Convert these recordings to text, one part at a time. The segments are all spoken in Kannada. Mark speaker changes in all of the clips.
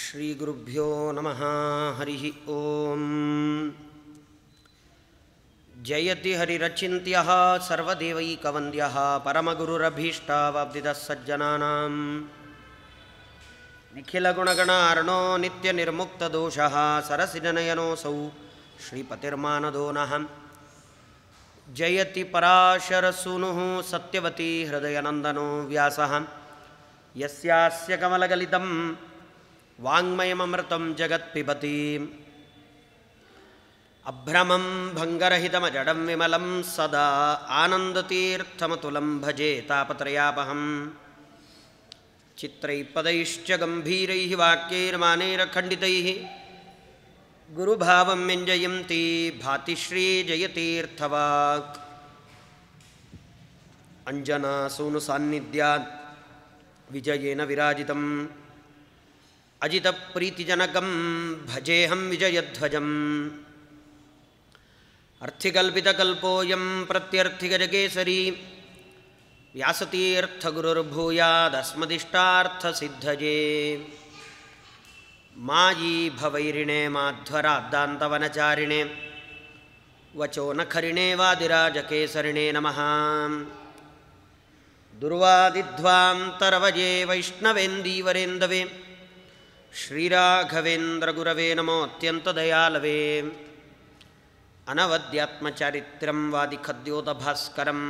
Speaker 1: श्रीगुरुभ्यो नमः हरिः ओम् जयति हरिरचिन्त्यः सर्वदेवैकवन्द्यः परमगुरुरभीष्टाव सज्जनानां निखिलगुणगणारणो नित्यनिर्मुक्तदोषः सरसिजनयनोऽसौ श्रीपतिर्मानदो नहम् जयति पराशरसूनुः सत्यवती हृदयनन्दनो व्यासः यस्यास्य कमलगलितं वाङ्मयमृतं जगत्पिबतिम् अभ्रमं भङ्गरहितमजडं विमलं सदा आनन्दतीर्थमतुलं भजे तापत्रयापहम् चित्रैः पदैश्च गम्भीरैः वाक्यैर्मानेरखण्डितैः गुरुभावं मिञ्जयन्ति भातिश्री जयतीर्थवाक् अञ्जनासूनुसान्निध्यात् विजयेन विराजितम् अजितप्रीतिजनकं भजेऽहं विजयध्वजम् अर्थिकल्पितकल्पोऽयं प्रत्यर्थिगजकेसरी व्यासतीर्थगुरुर्भूयादस्मदिष्टार्थसिद्धजे मायीभवैरिणे माध्वरादान्तवनचारिणे वचो नखरिणे वादिराजकेसरिणे नमः दुर्वादिध्वान्तरवये वैष्णवेन्दीवरेन्दवे श्रीराघवेन्द्रगुरवे नमोऽत्यन्तदयालवे अनवद्यात्मचरित्रं वादिखद्योतभास्करं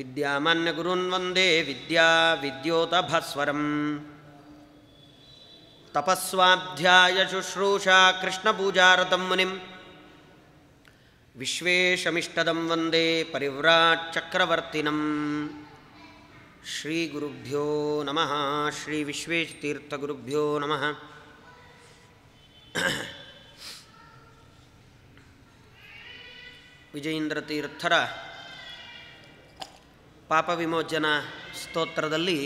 Speaker 1: विद्यामान्यगुरुन्वन्दे विद्या ತಪಸ್ವಾಧ್ಯಾಯಶುಶ್ರೂಷಾ ಪೂಜಾರತಂ ಮುನಿಂ ವಿಶ್ವೇಶಮಿಷ್ಟದಂ ವಂದೇ ಪರಿವ್ರಾಟ್ ಚಕ್ರವರ್ತಿನಂ ಶ್ರೀ ಗುರುಭ್ಯೋ ನಮಃ ಶ್ರೀ ವಿಶ್ವೇಶತೀರ್ಥಗುರುಭ್ಯೋ ನಮಃ ವಿಜಯೇಂದ್ರ ತೀರ್ಥರ ಪಾಪ ಸ್ತೋತ್ರದಲ್ಲಿ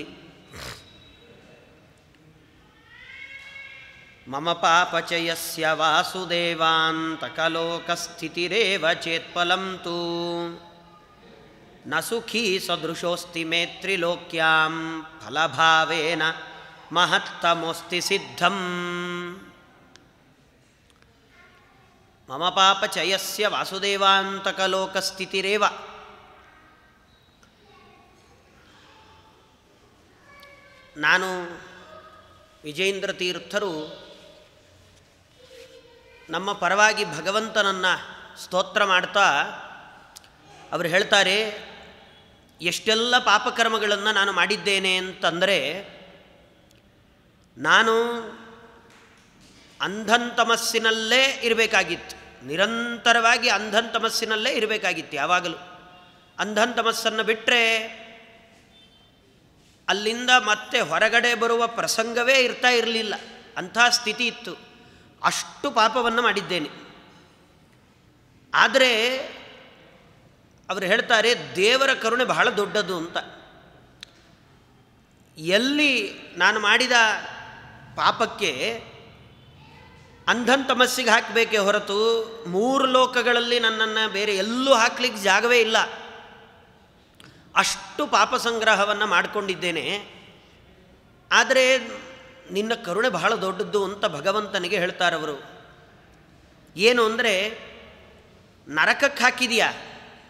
Speaker 1: మమ పాపచయస్య వాసుదేవాంతకలోకస్థితిరేవ చేత్పలం తూ నసుఖీ సదృశోస్తి మే త్రిలోక్యాం ఫలభావేన మహత్తమోస్తి సిద్ధం మమ పాపచయస్య వాసుదేవాంతకలోకస్థితిరేవ ನಾನು ವಿಜೇಂದ್ರ ತೀರ್ಥರು ನಮ್ಮ ಪರವಾಗಿ ಭಗವಂತನನ್ನು ಸ್ತೋತ್ರ ಮಾಡ್ತಾ ಅವರು ಹೇಳ್ತಾರೆ ಎಷ್ಟೆಲ್ಲ ಪಾಪಕರ್ಮಗಳನ್ನು ನಾನು ಮಾಡಿದ್ದೇನೆ ಅಂತಂದರೆ ನಾನು ಅಂಧನ್ ತಮಸ್ಸಿನಲ್ಲೇ ಇರಬೇಕಾಗಿತ್ತು ನಿರಂತರವಾಗಿ ಅಂಧನ್ ತಮಸ್ಸಿನಲ್ಲೇ ಇರಬೇಕಾಗಿತ್ತು ಯಾವಾಗಲೂ ಅಂಧನ್ ತಮಸ್ಸನ್ನು ಬಿಟ್ಟರೆ ಅಲ್ಲಿಂದ ಮತ್ತೆ ಹೊರಗಡೆ ಬರುವ ಪ್ರಸಂಗವೇ ಇರ್ತಾ ಇರಲಿಲ್ಲ ಅಂಥ ಸ್ಥಿತಿ ಇತ್ತು ಅಷ್ಟು ಪಾಪವನ್ನು ಮಾಡಿದ್ದೇನೆ ಆದರೆ ಅವರು ಹೇಳ್ತಾರೆ ದೇವರ ಕರುಣೆ ಬಹಳ ದೊಡ್ಡದು ಅಂತ ಎಲ್ಲಿ ನಾನು ಮಾಡಿದ ಪಾಪಕ್ಕೆ ಅಂಧನ್ ತಮಸ್ಸಿಗೆ ಹಾಕಬೇಕೇ ಹೊರತು ಮೂರು ಲೋಕಗಳಲ್ಲಿ ನನ್ನನ್ನು ಬೇರೆ ಎಲ್ಲೂ ಹಾಕ್ಲಿಕ್ಕೆ ಜಾಗವೇ ಇಲ್ಲ ಅಷ್ಟು ಪಾಪ ಸಂಗ್ರಹವನ್ನು ಮಾಡಿಕೊಂಡಿದ್ದೇನೆ ಆದರೆ ನಿನ್ನ ಕರುಣೆ ಬಹಳ ದೊಡ್ಡದ್ದು ಅಂತ ಭಗವಂತನಿಗೆ ಹೇಳ್ತಾರವರು ಏನು ಅಂದರೆ ನರಕಕ್ಕೆ ಹಾಕಿದೆಯಾ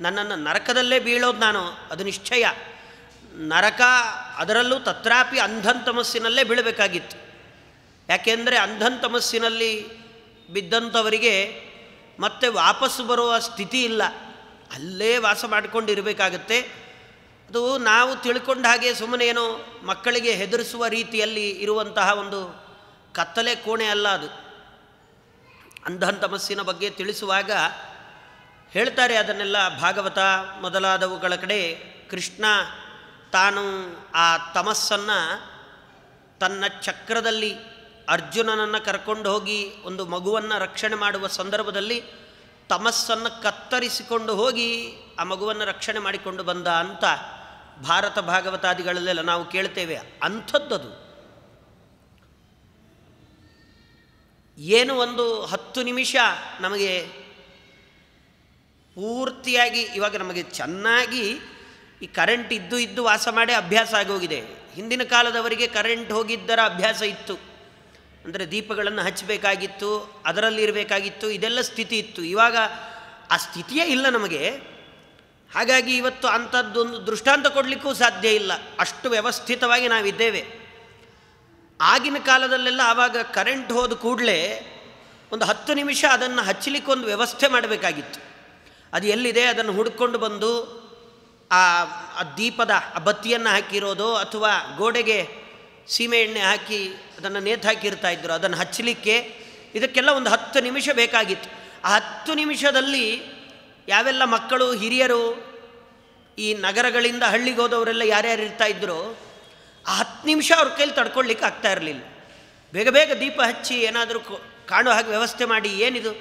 Speaker 1: ನನ್ನನ್ನು ನರಕದಲ್ಲೇ ಬೀಳೋದು ನಾನು ಅದು ನಿಶ್ಚಯ ನರಕ ಅದರಲ್ಲೂ ತತ್ರಾಪಿ ಅಂಧನ್ ತಮಸ್ಸಿನಲ್ಲೇ ಬೀಳಬೇಕಾಗಿತ್ತು ಯಾಕೆಂದರೆ ಅಂಧನ್ ತಮಸ್ಸಿನಲ್ಲಿ ಬಿದ್ದಂಥವರಿಗೆ ಮತ್ತೆ ವಾಪಸ್ಸು ಬರುವ ಸ್ಥಿತಿ ಇಲ್ಲ ಅಲ್ಲೇ ವಾಸ ಮಾಡಿಕೊಂಡಿರಬೇಕಾಗತ್ತೆ ಅದು ನಾವು ತಿಳ್ಕೊಂಡ ಹಾಗೆ ಸುಮ್ಮನೇನೋ ಮಕ್ಕಳಿಗೆ ಹೆದರಿಸುವ ರೀತಿಯಲ್ಲಿ ಇರುವಂತಹ ಒಂದು ಕತ್ತಲೆ ಕೋಣೆ ಅಲ್ಲ ಅದು ಅಂಧಂತಮಸ್ಸಿನ ಬಗ್ಗೆ ತಿಳಿಸುವಾಗ ಹೇಳ್ತಾರೆ ಅದನ್ನೆಲ್ಲ ಭಾಗವತ ಮೊದಲಾದವುಗಳ ಕಡೆ ಕೃಷ್ಣ ತಾನು ಆ ತಮಸ್ಸನ್ನು ತನ್ನ ಚಕ್ರದಲ್ಲಿ ಅರ್ಜುನನನ್ನು ಕರ್ಕೊಂಡು ಹೋಗಿ ಒಂದು ಮಗುವನ್ನು ರಕ್ಷಣೆ ಮಾಡುವ ಸಂದರ್ಭದಲ್ಲಿ ತಮಸ್ಸನ್ನು ಕತ್ತರಿಸಿಕೊಂಡು ಹೋಗಿ ಆ ಮಗುವನ್ನು ರಕ್ಷಣೆ ಮಾಡಿಕೊಂಡು ಬಂದ ಅಂತ ಭಾರತ ಭಾಗವತಾದಿಗಳಲ್ಲೆಲ್ಲ ನಾವು ಕೇಳ್ತೇವೆ ಅಂಥದ್ದದು ಏನು ಒಂದು ಹತ್ತು ನಿಮಿಷ ನಮಗೆ ಪೂರ್ತಿಯಾಗಿ ಇವಾಗ ನಮಗೆ ಚೆನ್ನಾಗಿ ಈ ಕರೆಂಟ್ ಇದ್ದು ಇದ್ದು ವಾಸ ಮಾಡಿ ಅಭ್ಯಾಸ ಆಗೋಗಿದೆ ಹಿಂದಿನ ಕಾಲದವರಿಗೆ ಕರೆಂಟ್ ಹೋಗಿದ್ದರ ಅಭ್ಯಾಸ ಇತ್ತು ಅಂದರೆ ದೀಪಗಳನ್ನು ಹಚ್ಚಬೇಕಾಗಿತ್ತು ಅದರಲ್ಲಿರಬೇಕಾಗಿತ್ತು ಇದೆಲ್ಲ ಸ್ಥಿತಿ ಇತ್ತು ಇವಾಗ ಆ ಸ್ಥಿತಿಯೇ ಇಲ್ಲ ನಮಗೆ ಹಾಗಾಗಿ ಇವತ್ತು ಅಂಥದ್ದೊಂದು ದೃಷ್ಟಾಂತ ಕೊಡಲಿಕ್ಕೂ ಸಾಧ್ಯ ಇಲ್ಲ ಅಷ್ಟು ವ್ಯವಸ್ಥಿತವಾಗಿ ನಾವಿದ್ದೇವೆ ಆಗಿನ ಕಾಲದಲ್ಲೆಲ್ಲ ಆವಾಗ ಕರೆಂಟ್ ಹೋದ ಕೂಡಲೇ ಒಂದು ಹತ್ತು ನಿಮಿಷ ಅದನ್ನು ಒಂದು ವ್ಯವಸ್ಥೆ ಮಾಡಬೇಕಾಗಿತ್ತು ಅದು ಎಲ್ಲಿದೆ ಅದನ್ನು ಹುಡ್ಕೊಂಡು ಬಂದು ಆ ದೀಪದ ಆ ಬತ್ತಿಯನ್ನು ಹಾಕಿರೋದು ಅಥವಾ ಗೋಡೆಗೆ ಸೀಮೆ ಎಣ್ಣೆ ಹಾಕಿ ಅದನ್ನು ನೇತು ಹಾಕಿರ್ತಾ ಇದ್ದರು ಅದನ್ನು ಹಚ್ಚಲಿಕ್ಕೆ ಇದಕ್ಕೆಲ್ಲ ಒಂದು ಹತ್ತು ನಿಮಿಷ ಬೇಕಾಗಿತ್ತು ಆ ಹತ್ತು ನಿಮಿಷದಲ್ಲಿ ಯಾವೆಲ್ಲ ಮಕ್ಕಳು ಹಿರಿಯರು ಈ ನಗರಗಳಿಂದ ಹಳ್ಳಿಗೆ ಹೋದವರೆಲ್ಲ ಯಾರ್ಯಾರು ಇರ್ತಾ ಇದ್ರು ಆ ಹತ್ತು ನಿಮಿಷ ಅವ್ರ ಕೈಲಿ ತಡ್ಕೊಳ್ಳಿಕ್ಕೆ ಆಗ್ತಾ ಇರಲಿಲ್ಲ ಬೇಗ ಬೇಗ ದೀಪ ಹಚ್ಚಿ ಏನಾದರೂ ಕಾಣೋ ಹಾಗೆ ವ್ಯವಸ್ಥೆ ಮಾಡಿ ಏನಿದು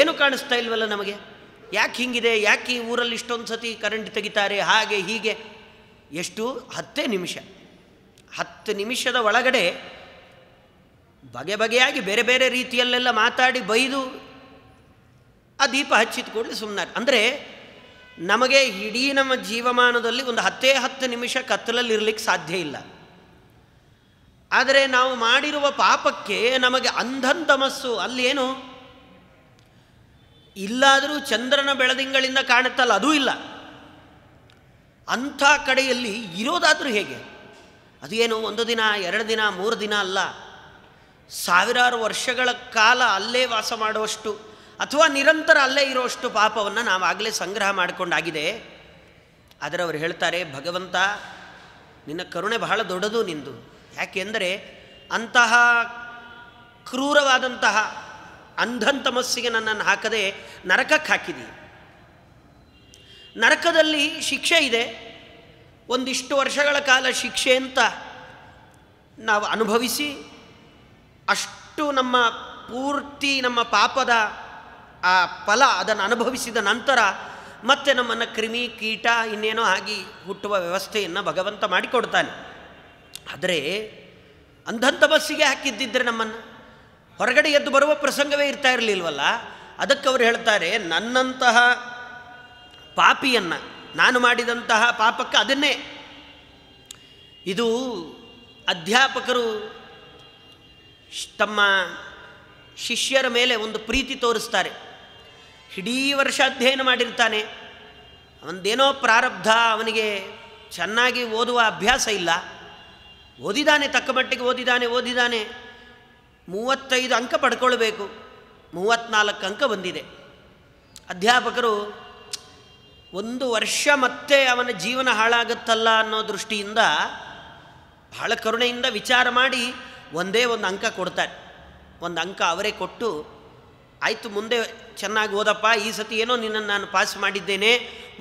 Speaker 1: ಏನು ಕಾಣಿಸ್ತಾ ಇಲ್ವಲ್ಲ ನಮಗೆ ಯಾಕೆ ಹಿಂಗಿದೆ ಯಾಕೆ ಈ ಊರಲ್ಲಿ ಇಷ್ಟೊಂದು ಸತಿ ಕರೆಂಟ್ ತೆಗಿತಾರೆ ಹಾಗೆ ಹೀಗೆ ಎಷ್ಟು ಹತ್ತೇ ನಿಮಿಷ ಹತ್ತು ನಿಮಿಷದ ಒಳಗಡೆ ಬಗೆ ಬಗೆಯಾಗಿ ಬೇರೆ ಬೇರೆ ರೀತಿಯಲ್ಲೆಲ್ಲ ಮಾತಾಡಿ ಬೈದು ಆ ದೀಪ ಹಚ್ಚಿದ ಕೂಡಲೇ ಸುಮ್ಮನೆ ಅಂದರೆ ನಮಗೆ ಇಡೀ ನಮ್ಮ ಜೀವಮಾನದಲ್ಲಿ ಒಂದು ಹತ್ತೇ ಹತ್ತು ನಿಮಿಷ ಕತ್ತಲಲ್ಲಿ ಇರಲಿಕ್ಕೆ ಸಾಧ್ಯ ಇಲ್ಲ ಆದರೆ ನಾವು ಮಾಡಿರುವ ಪಾಪಕ್ಕೆ ನಮಗೆ ಅಂಧನ್ ತಮಸ್ಸು ಅಲ್ಲೇನು ಇಲ್ಲಾದರೂ ಚಂದ್ರನ ಬೆಳದಿಂಗಳಿಂದ ಕಾಣುತ್ತಲ್ಲ ಅದೂ ಇಲ್ಲ ಅಂಥ ಕಡೆಯಲ್ಲಿ ಇರೋದಾದರೂ ಹೇಗೆ ಅದು ಏನು ಒಂದು ದಿನ ಎರಡು ದಿನ ಮೂರು ದಿನ ಅಲ್ಲ ಸಾವಿರಾರು ವರ್ಷಗಳ ಕಾಲ ಅಲ್ಲೇ ವಾಸ ಮಾಡುವಷ್ಟು ಅಥವಾ ನಿರಂತರ ಅಲ್ಲೇ ಇರೋಷ್ಟು ಪಾಪವನ್ನು ನಾವು ಆಗಲೇ ಸಂಗ್ರಹ ಮಾಡಿಕೊಂಡಾಗಿದೆ ಆದರೆ ಅವರು ಹೇಳ್ತಾರೆ ಭಗವಂತ ನಿನ್ನ ಕರುಣೆ ಬಹಳ ದೊಡ್ಡದು ನಿಂದು ಯಾಕೆಂದರೆ ಅಂತಹ ಕ್ರೂರವಾದಂತಹ ಅಂಧನ್ ತಮಸ್ಸಿಗೆ ನನ್ನನ್ನು ಹಾಕದೆ ನರಕಕ್ಕೆ ಹಾಕಿದಿ ನರಕದಲ್ಲಿ ಶಿಕ್ಷೆ ಇದೆ ಒಂದಿಷ್ಟು ವರ್ಷಗಳ ಕಾಲ ಶಿಕ್ಷೆ ಅಂತ ನಾವು ಅನುಭವಿಸಿ ಅಷ್ಟು ನಮ್ಮ ಪೂರ್ತಿ ನಮ್ಮ ಪಾಪದ ಆ ಫಲ ಅದನ್ನು ಅನುಭವಿಸಿದ ನಂತರ ಮತ್ತೆ ನಮ್ಮನ್ನು ಕ್ರಿಮಿ ಕೀಟ ಇನ್ನೇನೋ ಆಗಿ ಹುಟ್ಟುವ ವ್ಯವಸ್ಥೆಯನ್ನು ಭಗವಂತ ಮಾಡಿಕೊಡ್ತಾನೆ ಆದರೆ ಅಂಧಂಥ ಬಸ್ಸಿಗೆ ಹಾಕಿದ್ದಿದ್ದರೆ ನಮ್ಮನ್ನು ಹೊರಗಡೆ ಎದ್ದು ಬರುವ ಪ್ರಸಂಗವೇ ಇರ್ತಾ ಇರಲಿಲ್ವಲ್ಲ ಅದಕ್ಕೆ ಅವರು ಹೇಳ್ತಾರೆ ನನ್ನಂತಹ ಪಾಪಿಯನ್ನು ನಾನು ಮಾಡಿದಂತಹ ಪಾಪಕ್ಕೆ ಅದನ್ನೇ ಇದು ಅಧ್ಯಾಪಕರು ತಮ್ಮ ಶಿಷ್ಯರ ಮೇಲೆ ಒಂದು ಪ್ರೀತಿ ತೋರಿಸ್ತಾರೆ ಇಡೀ ವರ್ಷ ಅಧ್ಯಯನ ಮಾಡಿರ್ತಾನೆ ಅವನದೇನೋ ಪ್ರಾರಬ್ಧ ಅವನಿಗೆ ಚೆನ್ನಾಗಿ ಓದುವ ಅಭ್ಯಾಸ ಇಲ್ಲ ಓದಿದಾನೆ ತಕ್ಕ ಮಟ್ಟಿಗೆ ಓದಿದಾನೆ ಓದಿದಾನೆ ಮೂವತ್ತೈದು ಅಂಕ ಪಡ್ಕೊಳ್ಬೇಕು ಮೂವತ್ತ್ನಾಲ್ಕು ಅಂಕ ಬಂದಿದೆ ಅಧ್ಯಾಪಕರು ಒಂದು ವರ್ಷ ಮತ್ತೆ ಅವನ ಜೀವನ ಹಾಳಾಗುತ್ತಲ್ಲ ಅನ್ನೋ ದೃಷ್ಟಿಯಿಂದ ಬಹಳ ಕರುಣೆಯಿಂದ ವಿಚಾರ ಮಾಡಿ ಒಂದೇ ಒಂದು ಅಂಕ ಕೊಡ್ತಾರೆ ಒಂದು ಅಂಕ ಅವರೇ ಕೊಟ್ಟು ಆಯಿತು ಮುಂದೆ ಚೆನ್ನಾಗಿ ಓದಪ್ಪ ಈ ಸತಿ ಏನೋ ನಿನ್ನನ್ನು ನಾನು ಪಾಸ್ ಮಾಡಿದ್ದೇನೆ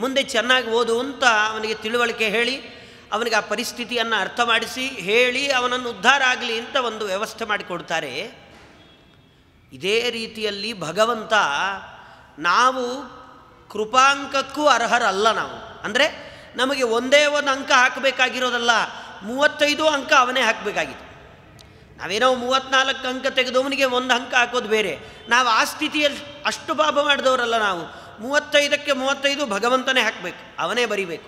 Speaker 1: ಮುಂದೆ ಚೆನ್ನಾಗಿ ಓದು ಅಂತ ಅವನಿಗೆ ತಿಳುವಳಿಕೆ ಹೇಳಿ ಅವನಿಗೆ ಆ ಪರಿಸ್ಥಿತಿಯನ್ನು ಅರ್ಥ ಮಾಡಿಸಿ ಹೇಳಿ ಅವನನ್ನು ಉದ್ಧಾರ ಆಗಲಿ ಅಂತ ಒಂದು ವ್ಯವಸ್ಥೆ ಮಾಡಿಕೊಡ್ತಾರೆ ಇದೇ ರೀತಿಯಲ್ಲಿ ಭಗವಂತ ನಾವು ಕೃಪಾಂಕಕ್ಕೂ ಅರ್ಹರಲ್ಲ ನಾವು ಅಂದರೆ ನಮಗೆ ಒಂದೇ ಒಂದು ಅಂಕ ಹಾಕಬೇಕಾಗಿರೋದಲ್ಲ ಮೂವತ್ತೈದು ಅಂಕ ಅವನೇ ಹಾಕಬೇಕಾಗಿತ್ತು ನಾವೇನೋ ಮೂವತ್ನಾಲ್ಕು ಅಂಕ ತೆಗೆದವನಿಗೆ ಒಂದು ಅಂಕ ಹಾಕೋದು ಬೇರೆ ನಾವು ಆ ಸ್ಥಿತಿಯಲ್ಲಿ ಅಷ್ಟು ಪಾಪ ಮಾಡಿದವರಲ್ಲ ನಾವು ಮೂವತ್ತೈದಕ್ಕೆ ಮೂವತ್ತೈದು ಭಗವಂತನೇ ಹಾಕಬೇಕು ಅವನೇ ಬರಿಬೇಕು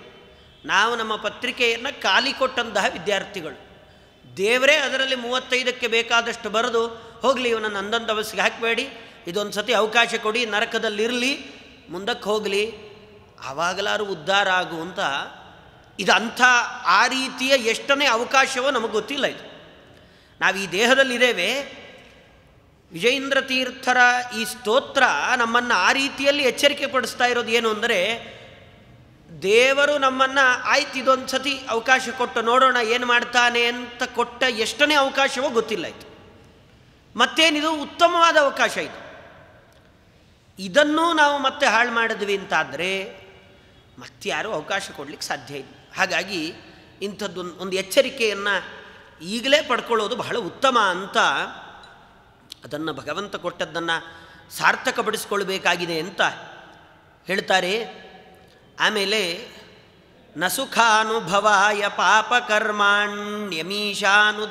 Speaker 1: ನಾವು ನಮ್ಮ ಪತ್ರಿಕೆಯನ್ನು ಖಾಲಿ ಕೊಟ್ಟಂತಹ ವಿದ್ಯಾರ್ಥಿಗಳು ದೇವರೇ ಅದರಲ್ಲಿ ಮೂವತ್ತೈದಕ್ಕೆ ಬೇಕಾದಷ್ಟು ಬರೆದು ಹೋಗಲಿ ಇವನನ್ನು ಅಂದಂಥ ಅವಸ್ಥೆಗೆ ಹಾಕಬೇಡಿ ಇದೊಂದು ಸತಿ ಅವಕಾಶ ಕೊಡಿ ನರಕದಲ್ಲಿರಲಿ ಮುಂದಕ್ಕೆ ಹೋಗಲಿ ಆವಾಗಲಾರು ಉದ್ಧಾರ ಆಗುವಂಥ ಇದು ಅಂಥ ಆ ರೀತಿಯ ಎಷ್ಟನೇ ಅವಕಾಶವೋ ನಮಗೆ ಗೊತ್ತಿಲ್ಲ ಇದು ನಾವು ಈ ದೇಹದಲ್ಲಿದ್ದೇವೆ ವಿಜಯೇಂದ್ರ ತೀರ್ಥರ ಈ ಸ್ತೋತ್ರ ನಮ್ಮನ್ನು ಆ ರೀತಿಯಲ್ಲಿ ಎಚ್ಚರಿಕೆ ಪಡಿಸ್ತಾ ಇರೋದು ಏನು ಅಂದರೆ ದೇವರು ನಮ್ಮನ್ನು ಆಯ್ತು ಇದೊಂದು ಸತಿ ಅವಕಾಶ ಕೊಟ್ಟು ನೋಡೋಣ ಏನು ಮಾಡ್ತಾನೆ ಅಂತ ಕೊಟ್ಟ ಎಷ್ಟನೇ ಅವಕಾಶವೋ ಗೊತ್ತಿಲ್ಲ ಮತ್ತೇನಿದು ಉತ್ತಮವಾದ ಅವಕಾಶ ಇದು ಇದನ್ನು ನಾವು ಮತ್ತೆ ಹಾಳು ಮಾಡಿದ್ವಿ ಅಂತಾದರೆ ಯಾರು ಅವಕಾಶ ಕೊಡಲಿಕ್ಕೆ ಸಾಧ್ಯ ಇಲ್ಲ ಹಾಗಾಗಿ ಇಂಥದ್ದೊಂದು ಒಂದು ಎಚ್ಚರಿಕೆಯನ್ನು ಈಗಲೇ ಪಡ್ಕೊಳ್ಳೋದು ಬಹಳ ಉತ್ತಮ ಅಂತ ಅದನ್ನು ಭಗವಂತ ಕೊಟ್ಟದ್ದನ್ನು ಸಾರ್ಥಕಪಡಿಸ್ಕೊಳ್ಬೇಕಾಗಿದೆ ಅಂತ ಹೇಳ್ತಾರೆ ಆಮೇಲೆ ನಸುಖಾನುಭವಾಯ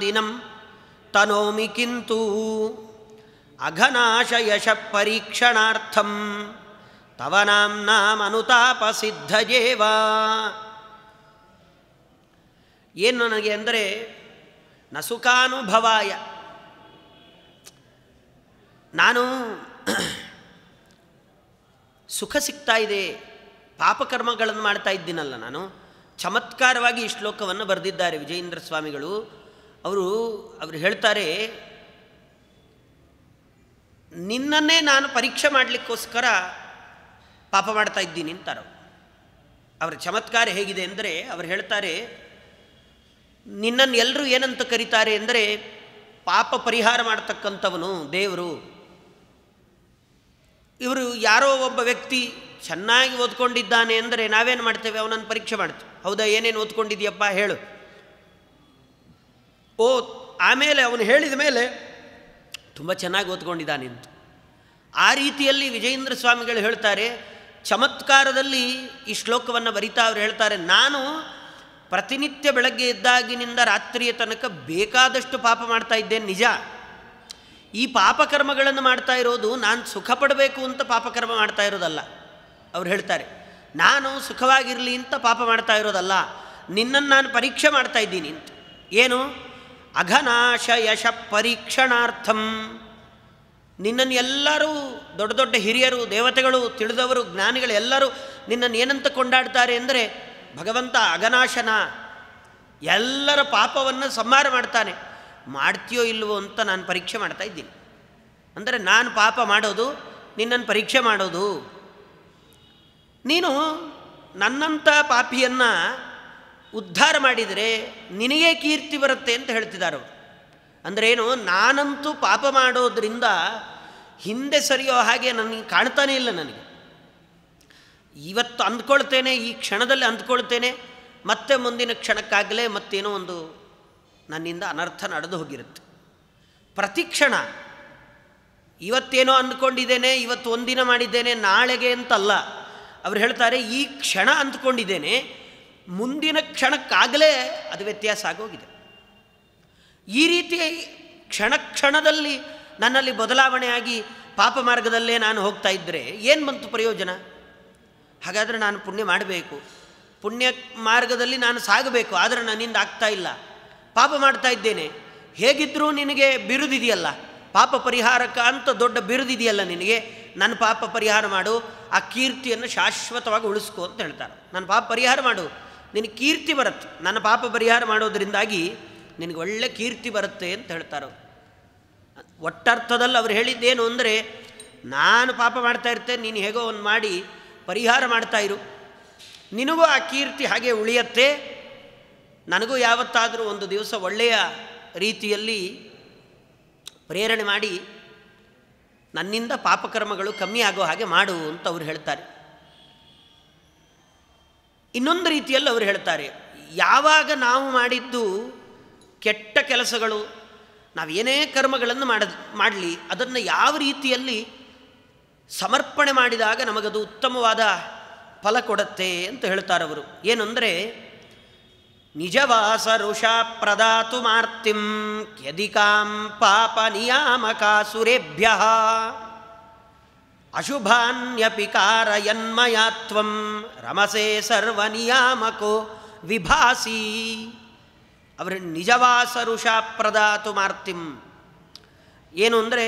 Speaker 1: ದಿನಂ ತನೋಮಿ ಕಿಂತೂ ಅಘನಾಶ ಯಶ ಪರೀಕ್ಷಣಾರ್ಥಂ ತವ ನಾಮನುತಾಪ ಸಿದ್ಧಜೇವಾ ಏನು ನನಗೆ ಅಂದರೆ ನಸುಕಾನುಭವಾಯ ನಾನು ಸುಖ ಸಿಗ್ತಾ ಇದೆ ಪಾಪಕರ್ಮಗಳನ್ನು ಮಾಡ್ತಾ ಇದ್ದೀನಲ್ಲ ನಾನು ಚಮತ್ಕಾರವಾಗಿ ಈ ಶ್ಲೋಕವನ್ನು ಬರೆದಿದ್ದಾರೆ ವಿಜಯೇಂದ್ರ ಸ್ವಾಮಿಗಳು ಅವರು ಅವರು ಹೇಳ್ತಾರೆ ನಿನ್ನನ್ನೇ ನಾನು ಪರೀಕ್ಷೆ ಮಾಡಲಿಕ್ಕೋಸ್ಕರ ಪಾಪ ಮಾಡ್ತಾ ಇದ್ದೀನಿ ಅಂತಾರೆ ಅವರ ಚಮತ್ಕಾರ ಹೇಗಿದೆ ಅಂದರೆ ಅವ್ರು ಹೇಳ್ತಾರೆ ನಿನ್ನನ್ನು ಎಲ್ಲರೂ ಏನಂತ ಕರೀತಾರೆ ಅಂದರೆ ಪಾಪ ಪರಿಹಾರ ಮಾಡ್ತಕ್ಕಂಥವನು ದೇವರು ಇವರು ಯಾರೋ ಒಬ್ಬ ವ್ಯಕ್ತಿ ಚೆನ್ನಾಗಿ ಓದ್ಕೊಂಡಿದ್ದಾನೆ ಅಂದರೆ ನಾವೇನು ಮಾಡ್ತೇವೆ ಅವನನ್ನು ಪರೀಕ್ಷೆ ಮಾಡ್ತೇವೆ ಹೌದಾ ಏನೇನು ಓದ್ಕೊಂಡಿದ್ಯಪ್ಪ ಹೇಳು ಓ ಆಮೇಲೆ ಅವನು ಹೇಳಿದ ಮೇಲೆ ತುಂಬ ಚೆನ್ನಾಗಿ ಓದ್ಕೊಂಡಿದ್ದಾನೆ ಅಂತ ಆ ರೀತಿಯಲ್ಲಿ ವಿಜಯೇಂದ್ರ ಸ್ವಾಮಿಗಳು ಹೇಳ್ತಾರೆ ಚಮತ್ಕಾರದಲ್ಲಿ ಈ ಶ್ಲೋಕವನ್ನು ಬರಿತಾ ಅವರು ಹೇಳ್ತಾರೆ ನಾನು ಪ್ರತಿನಿತ್ಯ ಬೆಳಗ್ಗೆ ಎದ್ದಾಗಿನಿಂದ ರಾತ್ರಿಯ ತನಕ ಬೇಕಾದಷ್ಟು ಪಾಪ ಮಾಡ್ತಾ ಇದ್ದೇನೆ ನಿಜ ಈ ಪಾಪಕರ್ಮಗಳನ್ನು ಮಾಡ್ತಾ ಇರೋದು ನಾನು ಸುಖ ಪಡಬೇಕು ಅಂತ ಪಾಪಕರ್ಮ ಮಾಡ್ತಾ ಇರೋದಲ್ಲ ಅವ್ರು ಹೇಳ್ತಾರೆ ನಾನು ಸುಖವಾಗಿರಲಿ ಅಂತ ಪಾಪ ಮಾಡ್ತಾ ಇರೋದಲ್ಲ ನಿನ್ನನ್ನು ನಾನು ಪರೀಕ್ಷೆ ಮಾಡ್ತಾ ಇದ್ದೀನಿ ಅಂತ ಏನು ಅಘನಾಶ ಯಶ ಪರೀಕ್ಷಣಾರ್ಥಂ ನಿನ್ನನ್ನು ಎಲ್ಲರೂ ದೊಡ್ಡ ದೊಡ್ಡ ಹಿರಿಯರು ದೇವತೆಗಳು ತಿಳಿದವರು ಜ್ಞಾನಿಗಳು ಎಲ್ಲರೂ ನಿನ್ನನ್ನು ಏನಂತ ಕೊಂಡಾಡ್ತಾರೆ ಅಂದರೆ ಭಗವಂತ ಅಗನಾಶನ ಎಲ್ಲರ ಪಾಪವನ್ನು ಸಂಹಾರ ಮಾಡ್ತಾನೆ ಮಾಡ್ತೀಯೋ ಇಲ್ವೋ ಅಂತ ನಾನು ಪರೀಕ್ಷೆ ಮಾಡ್ತಾ ಇದ್ದೀನಿ ಅಂದರೆ ನಾನು ಪಾಪ ಮಾಡೋದು ನಿನ್ನನ್ನು ಪರೀಕ್ಷೆ ಮಾಡೋದು ನೀನು ನನ್ನಂಥ ಪಾಪಿಯನ್ನು ಉದ್ಧಾರ ಮಾಡಿದರೆ ನಿನಗೇ ಕೀರ್ತಿ ಬರುತ್ತೆ ಅಂತ ಹೇಳ್ತಿದ್ದಾರೆ ಅವರು ಏನು ನಾನಂತೂ ಪಾಪ ಮಾಡೋದ್ರಿಂದ ಹಿಂದೆ ಸರಿಯೋ ಹಾಗೆ ನನಗೆ ಕಾಣ್ತಾನೇ ಇಲ್ಲ ನನಗೆ ಇವತ್ತು ಅಂದ್ಕೊಳ್ತೇನೆ ಈ ಕ್ಷಣದಲ್ಲಿ ಅಂದ್ಕೊಳ್ತೇನೆ ಮತ್ತೆ ಮುಂದಿನ ಕ್ಷಣಕ್ಕಾಗಲೇ ಮತ್ತೇನೋ ಒಂದು ನನ್ನಿಂದ ಅನರ್ಥ ನಡೆದು ಹೋಗಿರುತ್ತೆ ಪ್ರತಿ ಕ್ಷಣ ಇವತ್ತೇನೋ ಅಂದ್ಕೊಂಡಿದ್ದೇನೆ ಇವತ್ತು ಒಂದಿನ ಮಾಡಿದ್ದೇನೆ ನಾಳೆಗೆ ಅಂತಲ್ಲ ಅವ್ರು ಹೇಳ್ತಾರೆ ಈ ಕ್ಷಣ ಅಂದ್ಕೊಂಡಿದ್ದೇನೆ ಮುಂದಿನ ಕ್ಷಣಕ್ಕಾಗಲೇ ಅದು ವ್ಯತ್ಯಾಸ ಆಗೋಗಿದೆ ಈ ರೀತಿ ಕ್ಷಣ ಕ್ಷಣದಲ್ಲಿ ನನ್ನಲ್ಲಿ ಬದಲಾವಣೆಯಾಗಿ ಪಾಪ ಮಾರ್ಗದಲ್ಲೇ ನಾನು ಹೋಗ್ತಾ ಇದ್ದರೆ ಏನು ಬಂತು ಪ್ರಯೋಜನ ಹಾಗಾದರೆ ನಾನು ಪುಣ್ಯ ಮಾಡಬೇಕು ಪುಣ್ಯ ಮಾರ್ಗದಲ್ಲಿ ನಾನು ಸಾಗಬೇಕು ಆದರೆ ನನ್ನಿಂದ ಆಗ್ತಾ ಇಲ್ಲ ಪಾಪ ಮಾಡ್ತಾ ಇದ್ದೇನೆ ಹೇಗಿದ್ದರೂ ನಿನಗೆ ಬಿರುದಿದೆಯಲ್ಲ ಪಾಪ ಪರಿಹಾರಕ್ಕ ಅಂತ ದೊಡ್ಡ ಬಿರುದಿದೆಯಲ್ಲ ನಿನಗೆ ನನ್ನ ಪಾಪ ಪರಿಹಾರ ಮಾಡು ಆ ಕೀರ್ತಿಯನ್ನು ಶಾಶ್ವತವಾಗಿ ಉಳಿಸ್ಕೋ ಅಂತ ಹೇಳ್ತಾರೆ ನನ್ನ ಪಾಪ ಪರಿಹಾರ ಮಾಡು ನಿನಗೆ ಕೀರ್ತಿ ಬರುತ್ತೆ ನನ್ನ ಪಾಪ ಪರಿಹಾರ ಮಾಡೋದರಿಂದಾಗಿ ನಿನಗೆ ಒಳ್ಳೆ ಕೀರ್ತಿ ಬರುತ್ತೆ ಅಂತ ಹೇಳ್ತಾರೆ ಒಟ್ಟರ್ಥದಲ್ಲಿ ಅವ್ರು ಹೇಳಿದ್ದೇನು ಅಂದರೆ ನಾನು ಪಾಪ ಮಾಡ್ತಾ ಇರ್ತೇನೆ ನೀನು ಹೇಗೋ ಒಂದು ಮಾಡಿ ಪರಿಹಾರ ಮಾಡ್ತಾ ಇರು ನಿನಗೂ ಆ ಕೀರ್ತಿ ಹಾಗೆ ಉಳಿಯತ್ತೆ ನನಗೂ ಯಾವತ್ತಾದರೂ ಒಂದು ದಿವಸ ಒಳ್ಳೆಯ ರೀತಿಯಲ್ಲಿ ಪ್ರೇರಣೆ ಮಾಡಿ ನನ್ನಿಂದ ಪಾಪಕರ್ಮಗಳು ಕಮ್ಮಿ ಆಗೋ ಹಾಗೆ ಮಾಡು ಅಂತ ಅವರು ಹೇಳ್ತಾರೆ ಇನ್ನೊಂದು ರೀತಿಯಲ್ಲಿ ಅವರು ಹೇಳ್ತಾರೆ ಯಾವಾಗ ನಾವು ಮಾಡಿದ್ದು ಕೆಟ್ಟ ಕೆಲಸಗಳು ನಾವೇನೇ ಕರ್ಮಗಳನ್ನು ಮಾಡ ಮಾಡಲಿ ಅದನ್ನು ಯಾವ ರೀತಿಯಲ್ಲಿ ಸಮರ್ಪಣೆ ಮಾಡಿದಾಗ ನಮಗದು ಉತ್ತಮವಾದ ಫಲ ಕೊಡತ್ತೆ ಅಂತ ಹೇಳ್ತಾರವರು ಏನಂದರೆ ನಿಜವಾಸ ಋಷಾ ಪ್ರದಾತು ಮಾರ್ತಿಂ ಕ್ಯದಿಕಾಂ ಪಾಪ ನಿಯಾಮಕಾಸುರೇಭ್ಯ ಅಶುಭಾನ್ಯಪಿ ಕಾರಯನ್ಮಯಾತ್ವಂ ರಮಸೆ ಸರ್ವ ನಿಯಾಮಕೋ ವಿಭಾಸಿ ಅವರ ನಿಜವಾಸ ಪ್ರದಾತು ಮಾರ್ತಿಂ ಏನು ಅಂದರೆ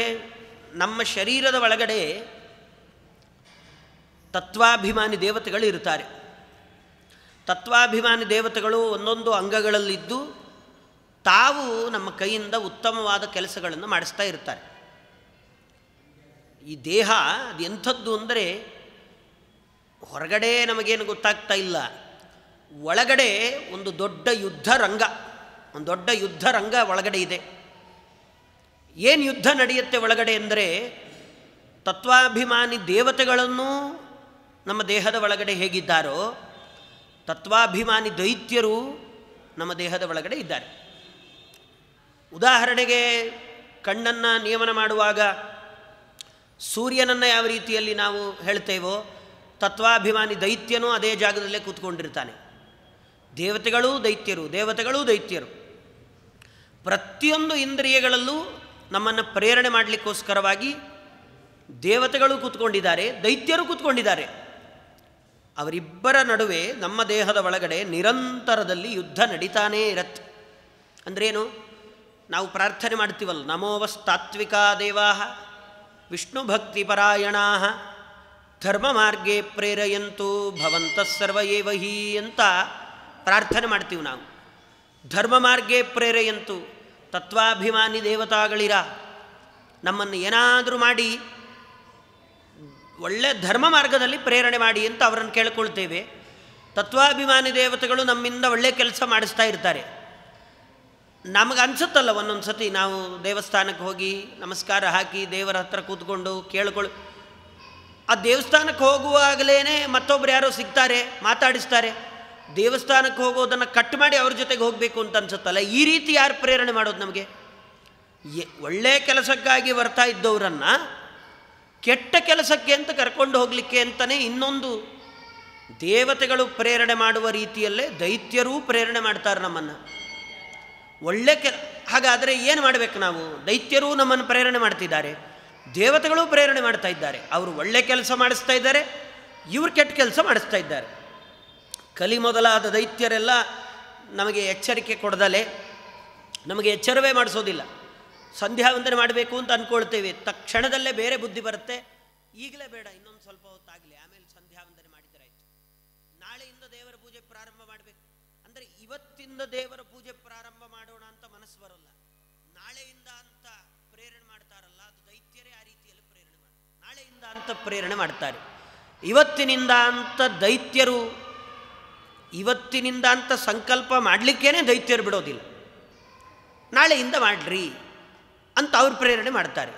Speaker 1: ನಮ್ಮ ಶರೀರದ ಒಳಗಡೆ ತತ್ವಾಭಿಮಾನಿ ದೇವತೆಗಳು ಇರ್ತಾರೆ ತತ್ವಾಭಿಮಾನಿ ದೇವತೆಗಳು ಒಂದೊಂದು ಅಂಗಗಳಲ್ಲಿದ್ದು ತಾವು ನಮ್ಮ ಕೈಯಿಂದ ಉತ್ತಮವಾದ ಕೆಲಸಗಳನ್ನು ಮಾಡಿಸ್ತಾ ಇರ್ತಾರೆ ಈ ದೇಹ ಅದು ಎಂಥದ್ದು ಅಂದರೆ ಹೊರಗಡೆ ನಮಗೇನು ಗೊತ್ತಾಗ್ತಾ ಇಲ್ಲ ಒಳಗಡೆ ಒಂದು ದೊಡ್ಡ ಯುದ್ಧ ರಂಗ ಒಂದು ದೊಡ್ಡ ಯುದ್ಧ ರಂಗ ಒಳಗಡೆ ಇದೆ ಏನು ಯುದ್ಧ ನಡೆಯುತ್ತೆ ಒಳಗಡೆ ಅಂದರೆ ತತ್ವಾಭಿಮಾನಿ ದೇವತೆಗಳನ್ನು ನಮ್ಮ ದೇಹದ ಒಳಗಡೆ ಹೇಗಿದ್ದಾರೋ ತತ್ವಾಭಿಮಾನಿ ದೈತ್ಯರು ನಮ್ಮ ದೇಹದ ಒಳಗಡೆ ಇದ್ದಾರೆ ಉದಾಹರಣೆಗೆ ಕಣ್ಣನ್ನು ನಿಯಮನ ಮಾಡುವಾಗ ಸೂರ್ಯನನ್ನು ಯಾವ ರೀತಿಯಲ್ಲಿ ನಾವು ಹೇಳ್ತೇವೋ ತತ್ವಾಭಿಮಾನಿ ದೈತ್ಯನೂ ಅದೇ ಜಾಗದಲ್ಲೇ ಕೂತ್ಕೊಂಡಿರ್ತಾನೆ ದೇವತೆಗಳೂ ದೈತ್ಯರು ದೇವತೆಗಳೂ ದೈತ್ಯರು ಪ್ರತಿಯೊಂದು ಇಂದ್ರಿಯಗಳಲ್ಲೂ ನಮ್ಮನ್ನು ಪ್ರೇರಣೆ ಮಾಡಲಿಕ್ಕೋಸ್ಕರವಾಗಿ ದೇವತೆಗಳು ಕೂತ್ಕೊಂಡಿದ್ದಾರೆ ದೈತ್ಯರು ಕೂತ್ಕೊಂಡಿದ್ದಾರೆ ಅವರಿಬ್ಬರ ನಡುವೆ ನಮ್ಮ ದೇಹದ ಒಳಗಡೆ ನಿರಂತರದಲ್ಲಿ ಯುದ್ಧ ನಡೀತಾನೇ ಇರತ್ತೆ ಅಂದ್ರೇನು ನಾವು ಪ್ರಾರ್ಥನೆ ಮಾಡ್ತೀವಲ್ಲ ನಮೋವಸ್ತಾತ್ವಿಕ ದೇವಾ ವಿಷ್ಣು ಭಕ್ತಿ ಪರಾಯಣಾ ಧರ್ಮ ಮಾರ್ಗೇ ಪ್ರೇರೆಯಂತು ಭವಂತ ಹಿ ಅಂತ ಪ್ರಾರ್ಥನೆ ಮಾಡ್ತೀವಿ ನಾವು ಧರ್ಮ ಮಾರ್ಗೇ ಪ್ರೇರೆಯಂತು ತತ್ವಾಭಿಮಾನಿ ದೇವತಾಗಳಿರ ನಮ್ಮನ್ನು ಏನಾದರೂ ಮಾಡಿ ಒಳ್ಳೆ ಧರ್ಮ ಮಾರ್ಗದಲ್ಲಿ ಪ್ರೇರಣೆ ಮಾಡಿ ಅಂತ ಅವರನ್ನು ಕೇಳ್ಕೊಳ್ತೇವೆ ತತ್ವಾಭಿಮಾನಿ ದೇವತೆಗಳು ನಮ್ಮಿಂದ ಒಳ್ಳೆ ಕೆಲಸ ಮಾಡಿಸ್ತಾ ಇರ್ತಾರೆ ನಮಗೆ ಅನಿಸುತ್ತಲ್ಲ ಒಂದೊಂದು ಸತಿ ನಾವು ದೇವಸ್ಥಾನಕ್ಕೆ ಹೋಗಿ ನಮಸ್ಕಾರ ಹಾಕಿ ದೇವರ ಹತ್ರ ಕೂತ್ಕೊಂಡು ಕೇಳ್ಕೊಳ್ಳಿ ಆ ದೇವಸ್ಥಾನಕ್ಕೆ ಹೋಗುವಾಗಲೇ ಮತ್ತೊಬ್ರು ಯಾರೋ ಸಿಗ್ತಾರೆ ಮಾತಾಡಿಸ್ತಾರೆ ದೇವಸ್ಥಾನಕ್ಕೆ ಹೋಗೋದನ್ನು ಕಟ್ ಮಾಡಿ ಅವ್ರ ಜೊತೆಗೆ ಹೋಗಬೇಕು ಅಂತ ಅನ್ಸುತ್ತಲ್ಲ ಈ ರೀತಿ ಯಾರು ಪ್ರೇರಣೆ ಮಾಡೋದು ನಮಗೆ ಒಳ್ಳೆ ಕೆಲಸಕ್ಕಾಗಿ ಬರ್ತಾ ಇದ್ದವರನ್ನು ಕೆಟ್ಟ ಕೆಲಸಕ್ಕೆ ಅಂತ ಕರ್ಕೊಂಡು ಹೋಗಲಿಕ್ಕೆ ಅಂತಲೇ ಇನ್ನೊಂದು ದೇವತೆಗಳು ಪ್ರೇರಣೆ ಮಾಡುವ ರೀತಿಯಲ್ಲೇ ದೈತ್ಯರೂ ಪ್ರೇರಣೆ ಮಾಡ್ತಾರೆ ನಮ್ಮನ್ನು ಒಳ್ಳೆ ಕೆಲ ಹಾಗಾದರೆ ಏನು ಮಾಡಬೇಕು ನಾವು ದೈತ್ಯರೂ ನಮ್ಮನ್ನು ಪ್ರೇರಣೆ ಮಾಡ್ತಿದ್ದಾರೆ ದೇವತೆಗಳು ಪ್ರೇರಣೆ ಮಾಡ್ತಾ ಇದ್ದಾರೆ ಅವರು ಒಳ್ಳೆ ಕೆಲಸ ಮಾಡಿಸ್ತಾ ಇದ್ದಾರೆ ಇವರು ಕೆಟ್ಟ ಕೆಲಸ ಮಾಡಿಸ್ತಾ ಇದ್ದಾರೆ ಕಲಿ ಮೊದಲಾದ ದೈತ್ಯರೆಲ್ಲ ನಮಗೆ ಎಚ್ಚರಿಕೆ ಕೊಡದಲೆ ನಮಗೆ ಎಚ್ಚರವೇ ಮಾಡಿಸೋದಿಲ್ಲ ಸಂಧ್ಯಾ ವಂದನೆ ಮಾಡಬೇಕು ಅಂತ ಅಂದ್ಕೊಳ್ತೇವೆ ತಕ್ಷಣದಲ್ಲೇ ಬೇರೆ ಬುದ್ಧಿ ಬರುತ್ತೆ ಈಗಲೇ ಬೇಡ ಇನ್ನೊಂದು ಸ್ವಲ್ಪ ಹೊತ್ತಾಗಲಿ ಆಮೇಲೆ ಸಂಧ್ಯಾ ವಂದನೆ ಮಾಡಿದರೆ ಆಯಿತು ನಾಳೆಯಿಂದ ದೇವರ ಪೂಜೆ ಪ್ರಾರಂಭ ಮಾಡಬೇಕು ಅಂದರೆ ಇವತ್ತಿಂದ ದೇವರ ಪೂಜೆ ಪ್ರಾರಂಭ ಮಾಡೋಣ ಅಂತ ಮನಸ್ಸು ಬರಲ್ಲ ನಾಳೆಯಿಂದ ಅಂತ ಪ್ರೇರಣೆ ಮಾಡ್ತಾರಲ್ಲ ಅದು ದೈತ್ಯರೇ ಆ ರೀತಿಯಲ್ಲಿ ಪ್ರೇರಣೆ ಮಾಡಿ ನಾಳೆಯಿಂದ ಅಂತ ಪ್ರೇರಣೆ ಮಾಡ್ತಾರೆ ಇವತ್ತಿನಿಂದ ಅಂತ ದೈತ್ಯರು ಇವತ್ತಿನಿಂದ ಅಂತ ಸಂಕಲ್ಪ ಮಾಡಲಿಕ್ಕೇನೆ ದೈತ್ಯರು ಬಿಡೋದಿಲ್ಲ ನಾಳೆಯಿಂದ ಮಾಡ್ರಿ ಅಂತ ಅವ್ರು ಪ್ರೇರಣೆ ಮಾಡ್ತಾರೆ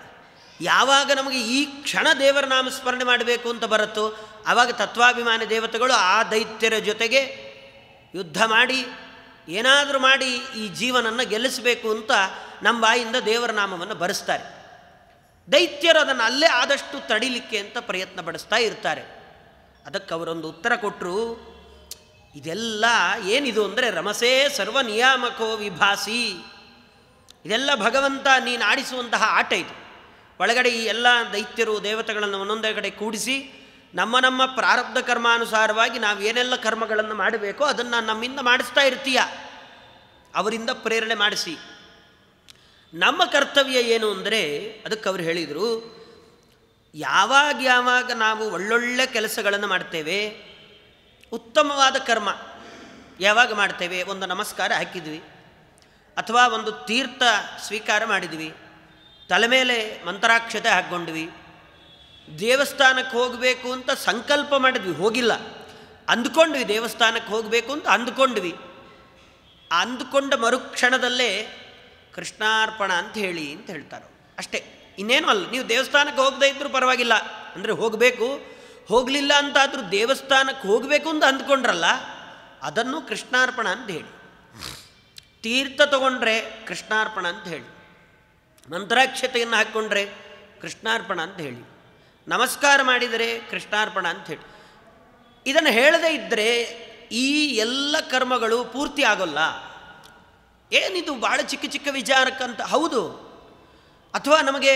Speaker 1: ಯಾವಾಗ ನಮಗೆ ಈ ಕ್ಷಣ ದೇವರ ನಾಮ ಸ್ಮರಣೆ ಮಾಡಬೇಕು ಅಂತ ಬರುತ್ತೋ ಆವಾಗ ತತ್ವಾಭಿಮಾನಿ ದೇವತೆಗಳು ಆ ದೈತ್ಯರ ಜೊತೆಗೆ ಯುದ್ಧ ಮಾಡಿ ಏನಾದರೂ ಮಾಡಿ ಈ ಜೀವನನ್ನು ಗೆಲ್ಲಿಸಬೇಕು ಅಂತ ನಮ್ಮ ಬಾಯಿಂದ ದೇವರ ನಾಮವನ್ನು ಬರೆಸ್ತಾರೆ ದೈತ್ಯರು ಅದನ್ನು ಅಲ್ಲೇ ಆದಷ್ಟು ತಡಿಲಿಕ್ಕೆ ಅಂತ ಪ್ರಯತ್ನ ಪಡಿಸ್ತಾ ಇರ್ತಾರೆ ಅದಕ್ಕೆ ಅವರೊಂದು ಉತ್ತರ ಕೊಟ್ಟರು ಇದೆಲ್ಲ ಏನಿದು ಅಂದರೆ ರಮಸೇ ಸರ್ವ ನಿಯಾಮಕೋ ವಿಭಾಸಿ ಇದೆಲ್ಲ ಭಗವಂತ ನೀನು ಆಡಿಸುವಂತಹ ಆಟ ಇದು ಒಳಗಡೆ ಈ ಎಲ್ಲ ದೈತ್ಯರು ದೇವತೆಗಳನ್ನು ಒಂದೊಂದೇ ಕಡೆ ಕೂಡಿಸಿ ನಮ್ಮ ನಮ್ಮ ಪ್ರಾರಬ್ಧ ಕರ್ಮಾನುಸಾರವಾಗಿ ನಾವು ಏನೆಲ್ಲ ಕರ್ಮಗಳನ್ನು ಮಾಡಬೇಕೋ ಅದನ್ನು ನಮ್ಮಿಂದ ಮಾಡಿಸ್ತಾ ಇರ್ತೀಯ ಅವರಿಂದ ಪ್ರೇರಣೆ ಮಾಡಿಸಿ ನಮ್ಮ ಕರ್ತವ್ಯ ಏನು ಅಂದರೆ ಅದಕ್ಕೆ ಅವರು ಹೇಳಿದರು ಯಾವಾಗ ಯಾವಾಗ ನಾವು ಒಳ್ಳೊಳ್ಳೆ ಕೆಲಸಗಳನ್ನು ಮಾಡ್ತೇವೆ ಉತ್ತಮವಾದ ಕರ್ಮ ಯಾವಾಗ ಮಾಡ್ತೇವೆ ಒಂದು ನಮಸ್ಕಾರ ಹಾಕಿದ್ವಿ ಅಥವಾ ಒಂದು ತೀರ್ಥ ಸ್ವೀಕಾರ ಮಾಡಿದ್ವಿ ತಲೆ ಮೇಲೆ ಮಂತ್ರಾಕ್ಷತೆ ಹಾಕ್ಕೊಂಡ್ವಿ ದೇವಸ್ಥಾನಕ್ಕೆ ಹೋಗಬೇಕು ಅಂತ ಸಂಕಲ್ಪ ಮಾಡಿದ್ವಿ ಹೋಗಿಲ್ಲ ಅಂದ್ಕೊಂಡ್ವಿ ದೇವಸ್ಥಾನಕ್ಕೆ ಹೋಗಬೇಕು ಅಂತ ಅಂದ್ಕೊಂಡ್ವಿ ಅಂದ್ಕೊಂಡ ಮರುಕ್ಷಣದಲ್ಲೇ ಕೃಷ್ಣಾರ್ಪಣ ಅಂತ ಹೇಳಿ ಅಂತ ಹೇಳ್ತಾರೆ ಅಷ್ಟೇ ಇನ್ನೇನು ಅಲ್ಲ ನೀವು ದೇವಸ್ಥಾನಕ್ಕೆ ಹೋಗದೇ ಇದ್ದರೂ ಪರವಾಗಿಲ್ಲ ಅಂದರೆ ಹೋಗಬೇಕು ಹೋಗಲಿಲ್ಲ ಅಂತಾದರೂ ದೇವಸ್ಥಾನಕ್ಕೆ ಹೋಗಬೇಕು ಅಂತ ಅಂದ್ಕೊಂಡ್ರಲ್ಲ ಅದನ್ನು ಕೃಷ್ಣಾರ್ಪಣ ಅಂತ ಹೇಳಿ ತೀರ್ಥ ತಗೊಂಡ್ರೆ ಕೃಷ್ಣಾರ್ಪಣ ಅಂತ ಹೇಳಿ ಮಂತ್ರಾಕ್ಷತೆಯನ್ನು ಹಾಕ್ಕೊಂಡ್ರೆ ಕೃಷ್ಣಾರ್ಪಣ ಅಂತ ಹೇಳಿ ನಮಸ್ಕಾರ ಮಾಡಿದರೆ ಕೃಷ್ಣಾರ್ಪಣ ಅಂತ ಹೇಳಿ ಇದನ್ನು ಹೇಳದೇ ಇದ್ದರೆ ಈ ಎಲ್ಲ ಕರ್ಮಗಳು ಪೂರ್ತಿ ಆಗೋಲ್ಲ ಏನಿದು ಭಾಳ ಚಿಕ್ಕ ಚಿಕ್ಕ ವಿಚಾರಕ್ಕಂತ ಹೌದು ಅಥವಾ ನಮಗೆ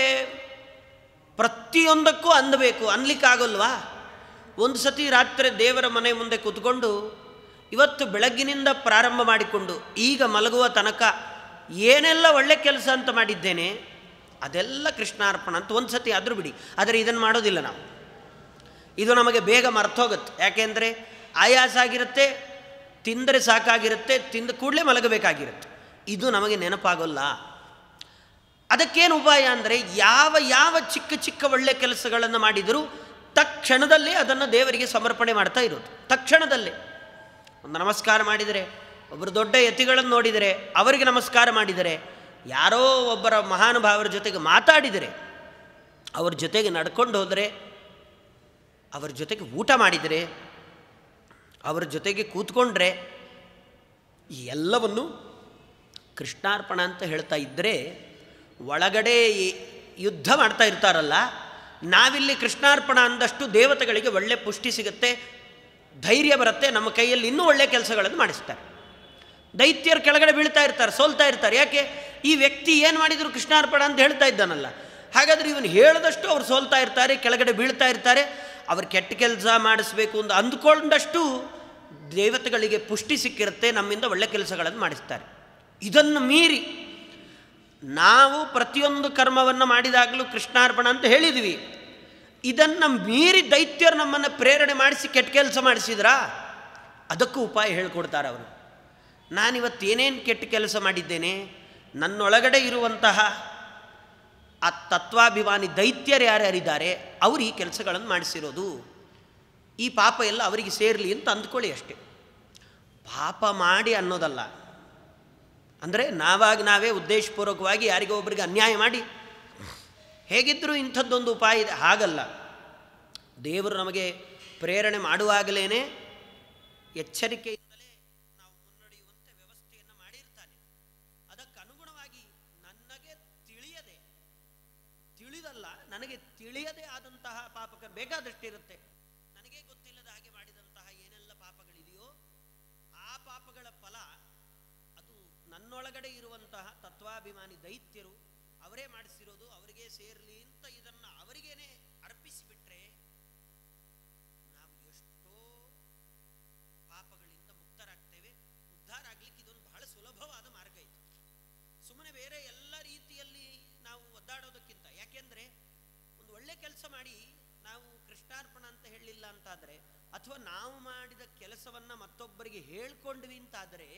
Speaker 1: ಪ್ರತಿಯೊಂದಕ್ಕೂ ಅನ್ಲಿಕ್ಕೆ ಅನ್ಲಿಕ್ಕಾಗಲ್ವಾ ಒಂದು ಸತಿ ರಾತ್ರಿ ದೇವರ ಮನೆ ಮುಂದೆ ಕೂತ್ಕೊಂಡು ಇವತ್ತು ಬೆಳಗ್ಗಿನಿಂದ ಪ್ರಾರಂಭ ಮಾಡಿಕೊಂಡು ಈಗ ಮಲಗುವ ತನಕ ಏನೆಲ್ಲ ಒಳ್ಳೆ ಕೆಲಸ ಅಂತ ಮಾಡಿದ್ದೇನೆ ಅದೆಲ್ಲ ಕೃಷ್ಣಾರ್ಪಣ ಅಂತ ಒಂದು ಸತಿ ಆದರೂ ಬಿಡಿ ಆದರೆ ಇದನ್ನು ಮಾಡೋದಿಲ್ಲ ನಾವು ಇದು ನಮಗೆ ಬೇಗ ಮರ್ತೋಗುತ್ತೆ ಯಾಕೆಂದರೆ ಆಯಾಸ ಆಗಿರುತ್ತೆ ತಿಂದರೆ ಸಾಕಾಗಿರುತ್ತೆ ತಿಂದ ಕೂಡಲೇ ಮಲಗಬೇಕಾಗಿರುತ್ತೆ ಇದು ನಮಗೆ ನೆನಪಾಗೋಲ್ಲ ಅದಕ್ಕೇನು ಉಪಾಯ ಅಂದರೆ ಯಾವ ಯಾವ ಚಿಕ್ಕ ಚಿಕ್ಕ ಒಳ್ಳೆ ಕೆಲಸಗಳನ್ನು ಮಾಡಿದರೂ ತಕ್ಷಣದಲ್ಲೇ ಅದನ್ನು ದೇವರಿಗೆ ಸಮರ್ಪಣೆ ಮಾಡ್ತಾ ಇರೋದು ತಕ್ಷಣದಲ್ಲೇ ಒಂದು ನಮಸ್ಕಾರ ಮಾಡಿದರೆ ಒಬ್ಬರು ದೊಡ್ಡ ಯತಿಗಳನ್ನು ನೋಡಿದರೆ ಅವರಿಗೆ ನಮಸ್ಕಾರ ಮಾಡಿದರೆ ಯಾರೋ ಒಬ್ಬರ ಮಹಾನುಭಾವರ ಜೊತೆಗೆ ಮಾತಾಡಿದರೆ ಅವ್ರ ಜೊತೆಗೆ ನಡ್ಕೊಂಡು ಹೋದರೆ ಅವರ ಜೊತೆಗೆ ಊಟ ಮಾಡಿದರೆ ಅವರ ಜೊತೆಗೆ ಕೂತ್ಕೊಂಡ್ರೆ ಎಲ್ಲವನ್ನು ಕೃಷ್ಣಾರ್ಪಣ ಅಂತ ಹೇಳ್ತಾ ಇದ್ದರೆ ಒಳಗಡೆ ಯುದ್ಧ ಮಾಡ್ತಾ ಇರ್ತಾರಲ್ಲ ನಾವಿಲ್ಲಿ ಕೃಷ್ಣಾರ್ಪಣ ಅಂದಷ್ಟು ದೇವತೆಗಳಿಗೆ ಒಳ್ಳೆ ಪುಷ್ಟಿ ಸಿಗುತ್ತೆ ಧೈರ್ಯ ಬರುತ್ತೆ ನಮ್ಮ ಕೈಯಲ್ಲಿ ಇನ್ನೂ ಒಳ್ಳೆಯ ಕೆಲಸಗಳನ್ನು ಮಾಡಿಸ್ತಾರೆ ದೈತ್ಯರು ಕೆಳಗಡೆ ಬೀಳ್ತಾ ಇರ್ತಾರೆ ಸೋಲ್ತಾ ಇರ್ತಾರೆ ಯಾಕೆ ಈ ವ್ಯಕ್ತಿ ಏನು ಮಾಡಿದ್ರು ಕೃಷ್ಣಾರ್ಪಣ ಅಂತ ಹೇಳ್ತಾ ಇದ್ದಾನಲ್ಲ ಹಾಗಾದರೆ ಇವನು ಹೇಳಿದಷ್ಟು ಅವ್ರು ಸೋಲ್ತಾ ಇರ್ತಾರೆ ಕೆಳಗಡೆ ಬೀಳ್ತಾ ಇರ್ತಾರೆ ಅವ್ರು ಕೆಟ್ಟ ಕೆಲಸ ಮಾಡಿಸ್ಬೇಕು ಅಂತ ಅಂದ್ಕೊಂಡಷ್ಟು ದೇವತೆಗಳಿಗೆ ಪುಷ್ಟಿ ಸಿಕ್ಕಿರುತ್ತೆ ನಮ್ಮಿಂದ ಒಳ್ಳೆ ಕೆಲಸಗಳನ್ನು ಮಾಡಿಸ್ತಾರೆ ಇದನ್ನು ಮೀರಿ ನಾವು ಪ್ರತಿಯೊಂದು ಕರ್ಮವನ್ನು ಮಾಡಿದಾಗಲೂ ಕೃಷ್ಣಾರ್ಪಣ ಅಂತ ಹೇಳಿದ್ವಿ ಇದನ್ನು ಮೀರಿ ದೈತ್ಯರು ನಮ್ಮನ್ನು ಪ್ರೇರಣೆ ಮಾಡಿಸಿ ಕೆಟ್ಟ ಕೆಲಸ ಮಾಡಿಸಿದ್ರಾ ಅದಕ್ಕೂ ಉಪಾಯ ಹೇಳ್ಕೊಡ್ತಾರೆ ಅವರು ನಾನಿವತ್ತೇನೇನು ಕೆಟ್ಟ ಕೆಲಸ ಮಾಡಿದ್ದೇನೆ ನನ್ನೊಳಗಡೆ ಇರುವಂತಹ ಆ ತತ್ವಾಭಿಮಾನಿ ದೈತ್ಯರು ಯಾರ್ಯಾರಿದ್ದಾರೆ ಅವರು ಈ ಕೆಲಸಗಳನ್ನು ಮಾಡಿಸಿರೋದು ಈ ಪಾಪ ಎಲ್ಲ ಅವರಿಗೆ ಸೇರಲಿ ಅಂತ ಅಂದ್ಕೊಳ್ಳಿ ಅಷ್ಟೆ ಪಾಪ ಮಾಡಿ ಅನ್ನೋದಲ್ಲ ಅಂದರೆ ನಾವಾಗಿ ನಾವೇ ಉದ್ದೇಶಪೂರ್ವಕವಾಗಿ ಯಾರಿಗೋ ಒಬ್ಬರಿಗೆ ಅನ್ಯಾಯ ಮಾಡಿ ಹೇಗಿದ್ದರೂ ಇಂಥದ್ದೊಂದು ಉಪಾಯ ಇದೆ ಹಾಗಲ್ಲ ದೇವರು ನಮಗೆ ಪ್ರೇರಣೆ ಮಾಡುವಾಗಲೇ ಎಚ್ಚರಿಕೆಯಿಂದಲೇ ನಾವು ಮುನ್ನಡೆಯುವಂತೆ ವ್ಯವಸ್ಥೆಯನ್ನು ಮಾಡಿರ್ತಾನೆ ಅದಕ್ಕನುಗುಣವಾಗಿ ನನಗೆ ತಿಳಿಯದೆ ತಿಳಿದಲ್ಲ ನನಗೆ ತಿಳಿಯದೆ ಆದಂತಹ ಪಾಪಕ ಬೇಕಾದಷ್ಟಿರುತ್ತೆ ನನಗೆ ಗೊತ್ತಿಲ್ಲದ ಹಾಗೆ ಮಾಡಿದಂತಹ ಏನೆಲ್ಲ ಪಾಪಗಳಿದೆಯೋ ಆ ಪಾಪಗಳ ಫಲ ಅದು ನನ್ನೊಳಗಡೆ ಇರುವಂತಹ ತತ್ವಾಭಿಮಾನಿ ದೈತ್ಯರು ಅವರೇ ಮಾಡಿಸಿರೋದು ಅವರಿಗೆ ಸೇರ್ಲಿ ಅಂತ ಇದನ್ನ ಅವರಿಗೇನೆ ಅರ್ಪಿಸಿಬಿಟ್ರೆ ನಾವು ಎಷ್ಟೋ ಪಾಪಗಳಿಂದ ಮುಕ್ತರಾಗ್ತೇವೆ ಉದ್ಧಾರ ಆಗ್ಲಿಕ್ಕೆ ಇದೊಂದು ಬಹಳ ಸುಲಭವಾದ ಮಾರ್ಗ ಇತ್ತು ಸುಮ್ಮನೆ ಬೇರೆ ಎಲ್ಲ ರೀತಿಯಲ್ಲಿ ನಾವು ಒದ್ದಾಡೋದಕ್ಕಿಂತ ಯಾಕೆಂದ್ರೆ ಒಂದು ಒಳ್ಳೆ ಕೆಲಸ ಮಾಡಿ ನಾವು ಕೃಷ್ಣಾರ್ಪಣ ಅಂತ ಹೇಳಲಿಲ್ಲ ಅಂತಾದ್ರೆ ಅಥವಾ ನಾವು ಮಾಡಿದ ಕೆಲಸವನ್ನ ಮತ್ತೊಬ್ಬರಿಗೆ ಹೇಳ್ಕೊಂಡ್ವಿ ಅಂತಾದರೆ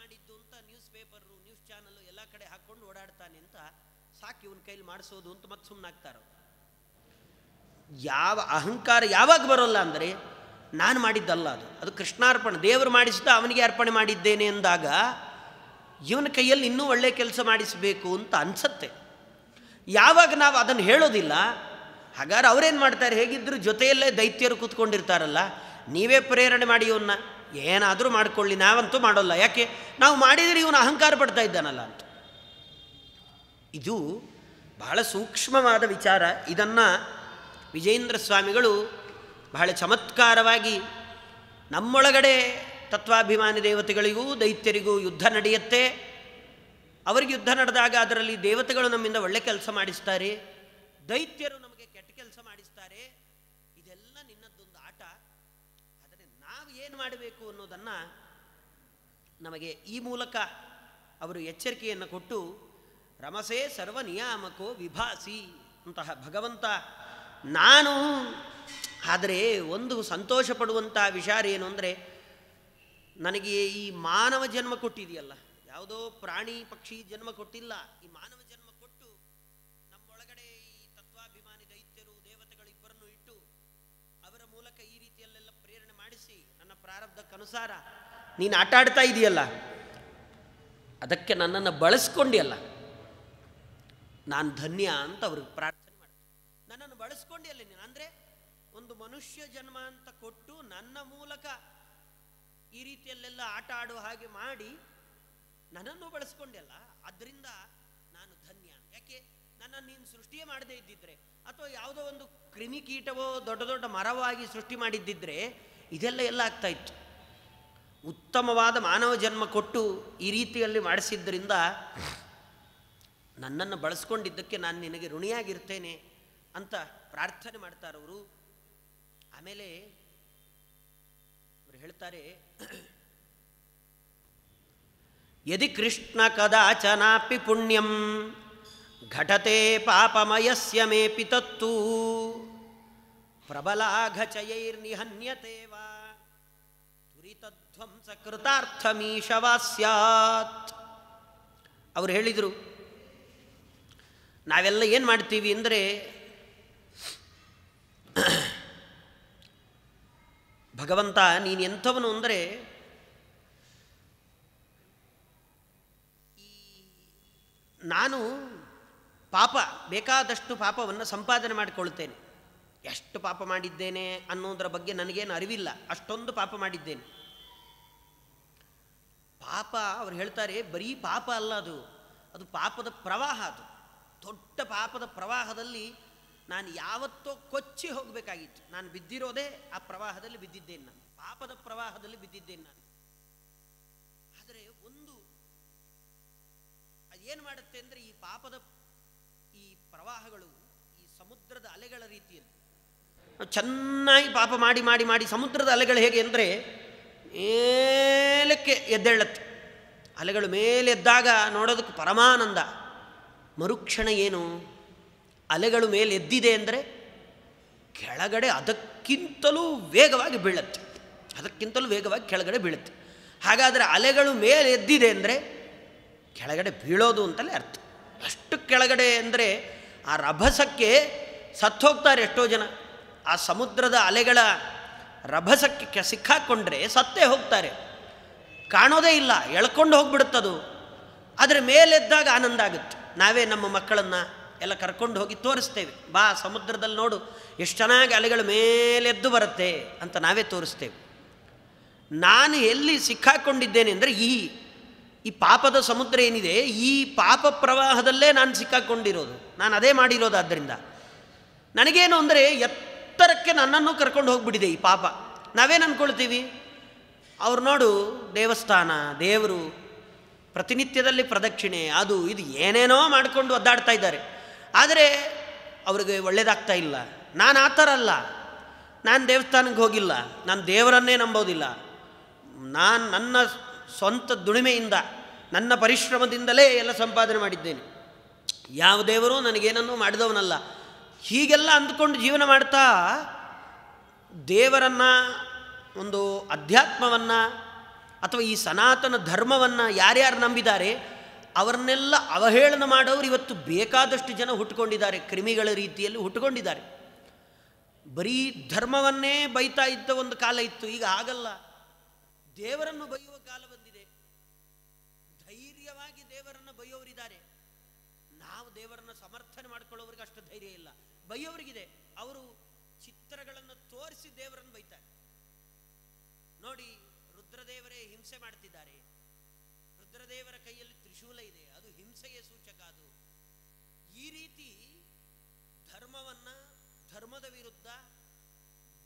Speaker 1: ಮಾಡಿದ್ದು ಅಂತ ನ್ಯೂಸ್ ಪೇಪರು ನ್ಯೂಸ್ ಚಾನಲ್ ಎಲ್ಲ ಕಡೆ ಹಾಕೊಂಡು ಓಡಾಡ್ತಾನೆ ಅಂತ ಸಾಕು ಇವನ ಕೈಲಿ ಮಾಡಿಸೋದು ಅಂತ ಮತ್ತೆ ಸುಮ್ಮನಾಗ್ತಾರ ಯಾವ ಅಹಂಕಾರ ಯಾವಾಗ ಬರೋಲ್ಲ ಅಂದ್ರೆ ನಾನು ಮಾಡಿದ್ದಲ್ಲ ಅದು ಅದು ಕೃಷ್ಣಾರ್ಪಣೆ ದೇವರು ಮಾಡಿಸಿದ ಅವನಿಗೆ ಅರ್ಪಣೆ ಮಾಡಿದ್ದೇನೆ ಅಂದಾಗ ಇವನ ಕೈಯಲ್ಲಿ ಇನ್ನೂ ಒಳ್ಳೆ ಕೆಲಸ ಮಾಡಿಸಬೇಕು ಅಂತ ಅನ್ಸತ್ತೆ ಯಾವಾಗ ನಾವು ಅದನ್ನು ಹೇಳೋದಿಲ್ಲ ಹಾಗಾದ್ರೆ ಅವ್ರೇನ್ ಮಾಡ್ತಾರೆ ಹೇಗಿದ್ರು ಜೊತೆಯಲ್ಲೇ ದೈತ್ಯರು ಕೂತ್ಕೊಂಡಿರ್ತಾರಲ್ಲ ನೀವೇ ಪ್ರೇರಣೆ ಮಾಡಿ ಇವನ್ನ ಏನಾದರೂ ಮಾಡಿಕೊಳ್ಳಿ ನಾವಂತೂ ಮಾಡೋಲ್ಲ ಯಾಕೆ ನಾವು ಮಾಡಿದರೆ ಇವನು ಅಹಂಕಾರ ಪಡ್ತಾ ಇದ್ದಾನಲ್ಲ ಅಂತ ಇದು ಬಹಳ ಸೂಕ್ಷ್ಮವಾದ ವಿಚಾರ ಇದನ್ನು ವಿಜೇಂದ್ರ ಸ್ವಾಮಿಗಳು ಬಹಳ ಚಮತ್ಕಾರವಾಗಿ ನಮ್ಮೊಳಗಡೆ ತತ್ವಾಭಿಮಾನಿ ದೇವತೆಗಳಿಗೂ ದೈತ್ಯರಿಗೂ ಯುದ್ಧ ನಡೆಯುತ್ತೆ ಅವರಿಗೆ ಯುದ್ಧ ನಡೆದಾಗ ಅದರಲ್ಲಿ ದೇವತೆಗಳು ನಮ್ಮಿಂದ ಒಳ್ಳೆ ಕೆಲಸ ಮಾಡಿಸ್ತಾರೆ ದೈತ್ಯರು ನಮ್ಮ ಮಾಡಬೇಕು ಅನ್ನೋದನ್ನು ನಮಗೆ ಈ ಮೂಲಕ ಅವರು ಎಚ್ಚರಿಕೆಯನ್ನು ಕೊಟ್ಟು ಸರ್ವ ನಿಯಾಮಕೋ ವಿಭಾಸಿ ಅಂತಹ ಭಗವಂತ ನಾನು ಆದರೆ ಒಂದು ಸಂತೋಷ ಪಡುವಂಥ ವಿಚಾರ ಏನು ಅಂದರೆ ನನಗೆ ಈ ಮಾನವ ಜನ್ಮ ಕೊಟ್ಟಿದೆಯಲ್ಲ ಯಾವುದೋ ಪ್ರಾಣಿ ಪಕ್ಷಿ ಜನ್ಮ ಕೊಟ್ಟಿಲ್ಲ ಈ ಮಾನವ ಅನುಸಾರ ನೀನು ಆಟ ಆಡ್ತಾ ಇದೆಯಲ್ಲ ಅದಕ್ಕೆ ನನ್ನನ್ನು ಅಲ್ಲ ನಾನು ಧನ್ಯ ಅಂತ ಅವ್ರಿಗೆ ಪ್ರಾರ್ಥನೆ ಮಾಡಿ ನನ್ನನ್ನು ಬಳಸ್ಕೊಂಡಿಯಲ್ಲ ನೀನು ಅಂದರೆ ಒಂದು ಮನುಷ್ಯ ಜನ್ಮ ಅಂತ ಕೊಟ್ಟು ನನ್ನ ಮೂಲಕ ಈ ರೀತಿಯಲ್ಲೆಲ್ಲ ಆಟ ಆಡುವ ಹಾಗೆ ಮಾಡಿ ನನ್ನನ್ನು ಅಲ್ಲ ಅದರಿಂದ ನಾನು ಧನ್ಯ ಯಾಕೆ ನನ್ನನ್ನು ನೀನು ಸೃಷ್ಟಿಯೇ ಮಾಡದೇ ಇದ್ದಿದ್ರೆ ಅಥವಾ ಯಾವುದೋ ಒಂದು ಕ್ರಿಮಿಕೀಟವೋ ದೊಡ್ಡ ದೊಡ್ಡ ಮರವಾಗಿ ಸೃಷ್ಟಿ ಮಾಡಿದ್ದಿದ್ರೆ ಇದೆಲ್ಲ ಎಲ್ಲ ಆಗ್ತಾ ಇತ್ತು ಉತ್ತಮವಾದ ಮಾನವ ಜನ್ಮ ಕೊಟ್ಟು ಈ ರೀತಿಯಲ್ಲಿ ಮಾಡಿಸಿದ್ದರಿಂದ ನನ್ನನ್ನು ಬಳಸ್ಕೊಂಡಿದ್ದಕ್ಕೆ ನಾನು ನಿನಗೆ ಋಣಿಯಾಗಿರ್ತೇನೆ ಅಂತ ಪ್ರಾರ್ಥನೆ ಮಾಡ್ತಾರವರು ಆಮೇಲೆ ಅವರು ಹೇಳ್ತಾರೆ ಯದಿ ಕೃಷ್ಣ ಕದಾಚನಾಪಿ ಪುಣ್ಯಂ ಘಟತೆ ಪಾಪಮಯಸ್ಯ ಮೇ ಪಿತತ್ತು ಪ್ರಬಲಾಘಚಯೈರ್ನಿಹನ್ಯತೆ ವಾ ಧ್ವಂಸಕೃತಾರ್ಥ ಮೀಶವಾ ಸ್ಯಾತ್ ಅವರು ಹೇಳಿದರು ನಾವೆಲ್ಲ ಏನು ಮಾಡ್ತೀವಿ ಅಂದರೆ ಭಗವಂತ ನೀನು ಎಂಥವನು ಅಂದರೆ ನಾನು ಪಾಪ ಬೇಕಾದಷ್ಟು ಪಾಪವನ್ನು ಸಂಪಾದನೆ ಮಾಡಿಕೊಳ್ತೇನೆ ಎಷ್ಟು ಪಾಪ ಮಾಡಿದ್ದೇನೆ ಅನ್ನೋದರ ಬಗ್ಗೆ ನನಗೇನು ಅರಿವಿಲ್ಲ ಅಷ್ಟೊಂದು ಪಾಪ ಮಾಡಿದ್ದೇನೆ ಪಾಪ ಅವ್ರು ಹೇಳ್ತಾರೆ ಬರೀ ಪಾಪ ಅಲ್ಲ ಅದು ಅದು ಪಾಪದ ಪ್ರವಾಹ ಅದು ದೊಡ್ಡ ಪಾಪದ ಪ್ರವಾಹದಲ್ಲಿ ನಾನು ಯಾವತ್ತೋ ಕೊಚ್ಚಿ ಹೋಗಬೇಕಾಗಿತ್ತು ನಾನು ಬಿದ್ದಿರೋದೇ ಆ ಪ್ರವಾಹದಲ್ಲಿ ಬಿದ್ದಿದ್ದೇನೆ ನಾನು ಪಾಪದ ಪ್ರವಾಹದಲ್ಲಿ ಬಿದ್ದಿದ್ದೇನೆ ನಾನು ಆದರೆ ಒಂದು ಅದೇನು ಮಾಡುತ್ತೆ ಅಂದರೆ ಈ ಪಾಪದ ಈ ಪ್ರವಾಹಗಳು ಈ ಸಮುದ್ರದ ಅಲೆಗಳ ರೀತಿಯಲ್ಲಿ ಚೆನ್ನಾಗಿ ಪಾಪ ಮಾಡಿ ಮಾಡಿ ಮಾಡಿ ಸಮುದ್ರದ ಅಲೆಗಳು ಹೇಗೆ ಅಂದರೆ ಏಲಕ್ಕೆ ಎದ್ದೇಳತ್ತೆ ಅಲೆಗಳು ಮೇಲೆದ್ದಾಗ ನೋಡೋದಕ್ಕೆ ಪರಮಾನಂದ ಮರುಕ್ಷಣ ಏನು ಅಲೆಗಳು ಮೇಲೆ ಅಂದರೆ ಕೆಳಗಡೆ ಅದಕ್ಕಿಂತಲೂ ವೇಗವಾಗಿ ಬೀಳುತ್ತೆ ಅದಕ್ಕಿಂತಲೂ ವೇಗವಾಗಿ ಕೆಳಗಡೆ ಬೀಳುತ್ತೆ ಹಾಗಾದರೆ ಅಲೆಗಳು ಮೇಲೆ ಎದ್ದಿದೆ ಅಂದರೆ ಕೆಳಗಡೆ ಬೀಳೋದು ಅಂತಲೇ ಅರ್ಥ ಅಷ್ಟು ಕೆಳಗಡೆ ಅಂದರೆ ಆ ರಭಸಕ್ಕೆ ಸತ್ತು ಹೋಗ್ತಾರೆ ಎಷ್ಟೋ ಜನ ಆ ಸಮುದ್ರದ ಅಲೆಗಳ ರಭಸಕ್ಕೆ ಸಿಕ್ಕಾಕ್ಕೊಂಡ್ರೆ ಸತ್ತೇ ಹೋಗ್ತಾರೆ ಕಾಣೋದೇ ಇಲ್ಲ ಎಳ್ಕೊಂಡು ಹೋಗ್ಬಿಡುತ್ತದು ಅದರ ಮೇಲೆದ್ದಾಗ ಆನಂದ ಆಗುತ್ತೆ ನಾವೇ ನಮ್ಮ ಮಕ್ಕಳನ್ನು ಎಲ್ಲ ಕರ್ಕೊಂಡು ಹೋಗಿ ತೋರಿಸ್ತೇವೆ ಬಾ ಸಮುದ್ರದಲ್ಲಿ ನೋಡು ಎಷ್ಟು ಚೆನ್ನಾಗಿ ಅಲೆಗಳ ಮೇಲೆದ್ದು ಬರುತ್ತೆ ಅಂತ ನಾವೇ ತೋರಿಸ್ತೇವೆ ನಾನು ಎಲ್ಲಿ ಸಿಕ್ಕಾಕ್ಕೊಂಡಿದ್ದೇನೆ ಅಂದರೆ ಈ ಈ ಪಾಪದ ಸಮುದ್ರ ಏನಿದೆ ಈ ಪಾಪ ಪ್ರವಾಹದಲ್ಲೇ ನಾನು ಸಿಕ್ಕಾಕ್ಕೊಂಡಿರೋದು ನಾನು ಅದೇ ಮಾಡಿರೋದು ಆದ್ದರಿಂದ ನನಗೇನು ಅಂದರೆ ಎತ್ತರಕ್ಕೆ ನನ್ನನ್ನು ಕರ್ಕೊಂಡು ಹೋಗಿಬಿಟ್ಟಿದೆ ಈ ಪಾಪ ನಾವೇನು ಅಂದ್ಕೊಳ್ತೀವಿ ಅವ್ರು ನೋಡು ದೇವಸ್ಥಾನ ದೇವರು ಪ್ರತಿನಿತ್ಯದಲ್ಲಿ ಪ್ರದಕ್ಷಿಣೆ ಅದು ಇದು ಏನೇನೋ ಮಾಡಿಕೊಂಡು ಒದ್ದಾಡ್ತಾ ಇದ್ದಾರೆ ಆದರೆ ಅವರಿಗೆ ಒಳ್ಳೆಯದಾಗ್ತಾ ಇಲ್ಲ ನಾನು ಆ ಥರ ಅಲ್ಲ ನಾನು ದೇವಸ್ಥಾನಕ್ಕೆ ಹೋಗಿಲ್ಲ ನಾನು ದೇವರನ್ನೇ ನಂಬೋದಿಲ್ಲ ನಾನು ನನ್ನ ಸ್ವಂತ ದುಡಿಮೆಯಿಂದ ನನ್ನ ಪರಿಶ್ರಮದಿಂದಲೇ ಎಲ್ಲ ಸಂಪಾದನೆ ಮಾಡಿದ್ದೇನೆ ಯಾವ ದೇವರು ನನಗೇನನ್ನೂ ಮಾಡಿದವನಲ್ಲ ಹೀಗೆಲ್ಲ ಅಂದ್ಕೊಂಡು ಜೀವನ ಮಾಡ್ತಾ ದೇವರನ್ನು ಒಂದು ಅಧ್ಯಾತ್ಮವನ್ನು ಅಥವಾ ಈ ಸನಾತನ ಧರ್ಮವನ್ನು ಯಾರ್ಯಾರು ನಂಬಿದ್ದಾರೆ ಅವರನ್ನೆಲ್ಲ ಅವಹೇಳನ ಮಾಡೋರು ಇವತ್ತು ಬೇಕಾದಷ್ಟು ಜನ ಹುಟ್ಟುಕೊಂಡಿದ್ದಾರೆ ಕ್ರಿಮಿಗಳ ರೀತಿಯಲ್ಲಿ ಹುಟ್ಟುಕೊಂಡಿದ್ದಾರೆ ಬರೀ ಧರ್ಮವನ್ನೇ ಬೈತಾ ಇದ್ದ ಒಂದು ಕಾಲ ಇತ್ತು ಈಗ ಆಗಲ್ಲ ದೇವರನ್ನು ಬೈಯುವ ಕಾಲ ಬಂದಿದೆ ಧೈರ್ಯವಾಗಿ ದೇವರನ್ನು ಬೈಯೋರಿದ್ದಾರೆ ನಾವು ದೇವರನ್ನು ಸಮರ್ಥನೆ ಮಾಡ್ಕೊಳ್ಳೋವ್ರಿಗೆ ಅಷ್ಟು ಧೈರ್ಯ ಇಲ್ಲ ಬೈಯೋರಿಗಿದೆ ಹಿಂಸೆ ಮಾಡ್ತಿದ್ದಾರೆ ರುದ್ರದೇವರ ಕೈಯಲ್ಲಿ ತ್ರಿಶೂಲ ಇದೆ ಅದು ಹಿಂಸೆಯ ಸೂಚಕ ಅದು ಈ ರೀತಿ ಧರ್ಮವನ್ನ ಧರ್ಮದ ವಿರುದ್ಧ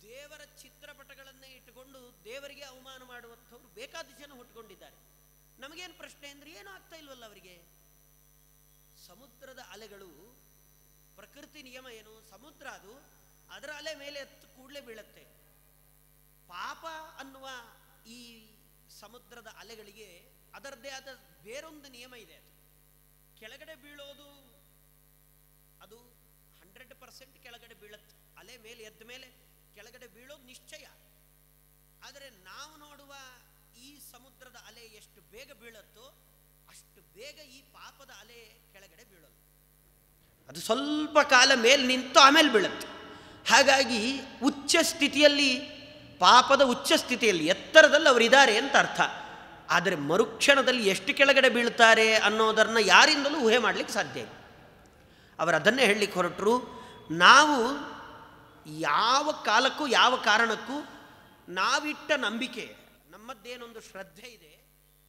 Speaker 1: ದೇವರ ಚಿತ್ರಪಟಗಳನ್ನೇ ಇಟ್ಟುಕೊಂಡು ದೇವರಿಗೆ ಅವಮಾನ ಮಾಡುವಂಥವ್ರು ಬೇಕಾದ ಜನ ಹುಟ್ಕೊಂಡಿದ್ದಾರೆ ನಮಗೇನು ಪ್ರಶ್ನೆ ಅಂದ್ರೆ ಏನು ಆಗ್ತಾ ಇಲ್ವಲ್ಲ ಅವರಿಗೆ ಸಮುದ್ರದ ಅಲೆಗಳು ಪ್ರಕೃತಿ ನಿಯಮ ಏನು ಸಮುದ್ರ ಅದು ಅದರ ಅಲೆ ಮೇಲೆ ಕೂಡಲೇ ಬೀಳತ್ತೆ ಪಾಪ ಅನ್ನುವ ಈ ಸಮುದ್ರದ ಅಲೆಗಳಿಗೆ ಅದರದ್ದೇ ಆದ ಬೇರೊಂದು ನಿಯಮ ಇದೆ ಅದು ಕೆಳಗಡೆ ಬೀಳೋದು ಅದು ಹಂಡ್ರೆಡ್ ಪರ್ಸೆಂಟ್ ಕೆಳಗಡೆ ಬೀಳತ್ತೆ ಅಲೆ ಮೇಲೆ ಎದ್ದ ಮೇಲೆ ಕೆಳಗಡೆ ಬೀಳೋದು ನಿಶ್ಚಯ ಆದರೆ ನಾವು ನೋಡುವ ಈ ಸಮುದ್ರದ ಅಲೆ ಎಷ್ಟು ಬೇಗ ಬೀಳತ್ತೋ ಅಷ್ಟು ಬೇಗ ಈ ಪಾಪದ ಅಲೆ ಕೆಳಗಡೆ ಬೀಳೋದು ಅದು ಸ್ವಲ್ಪ ಕಾಲ ಮೇಲೆ ನಿಂತು ಆಮೇಲೆ ಬೀಳುತ್ತೆ ಹಾಗಾಗಿ ಉಚ್ಚ ಸ್ಥಿತಿಯಲ್ಲಿ ಪಾಪದ ಉಚ್ಚ ಸ್ಥಿತಿಯಲ್ಲಿ ಎತ್ತರದಲ್ಲಿ ಅವರಿದ್ದಾರೆ ಅಂತ ಅರ್ಥ ಆದರೆ ಮರುಕ್ಷಣದಲ್ಲಿ ಎಷ್ಟು ಕೆಳಗಡೆ ಬೀಳ್ತಾರೆ ಅನ್ನೋದನ್ನು ಯಾರಿಂದಲೂ ಊಹೆ ಮಾಡಲಿಕ್ಕೆ ಸಾಧ್ಯ ಇಲ್ಲ ಅವರು ಅದನ್ನೇ ಹೇಳಲಿಕ್ಕೆ ಹೊರಟರು ನಾವು ಯಾವ ಕಾಲಕ್ಕೂ ಯಾವ ಕಾರಣಕ್ಕೂ ನಾವಿಟ್ಟ ನಂಬಿಕೆ ನಮ್ಮದ್ದೇನೊಂದು ಶ್ರದ್ಧೆ ಇದೆ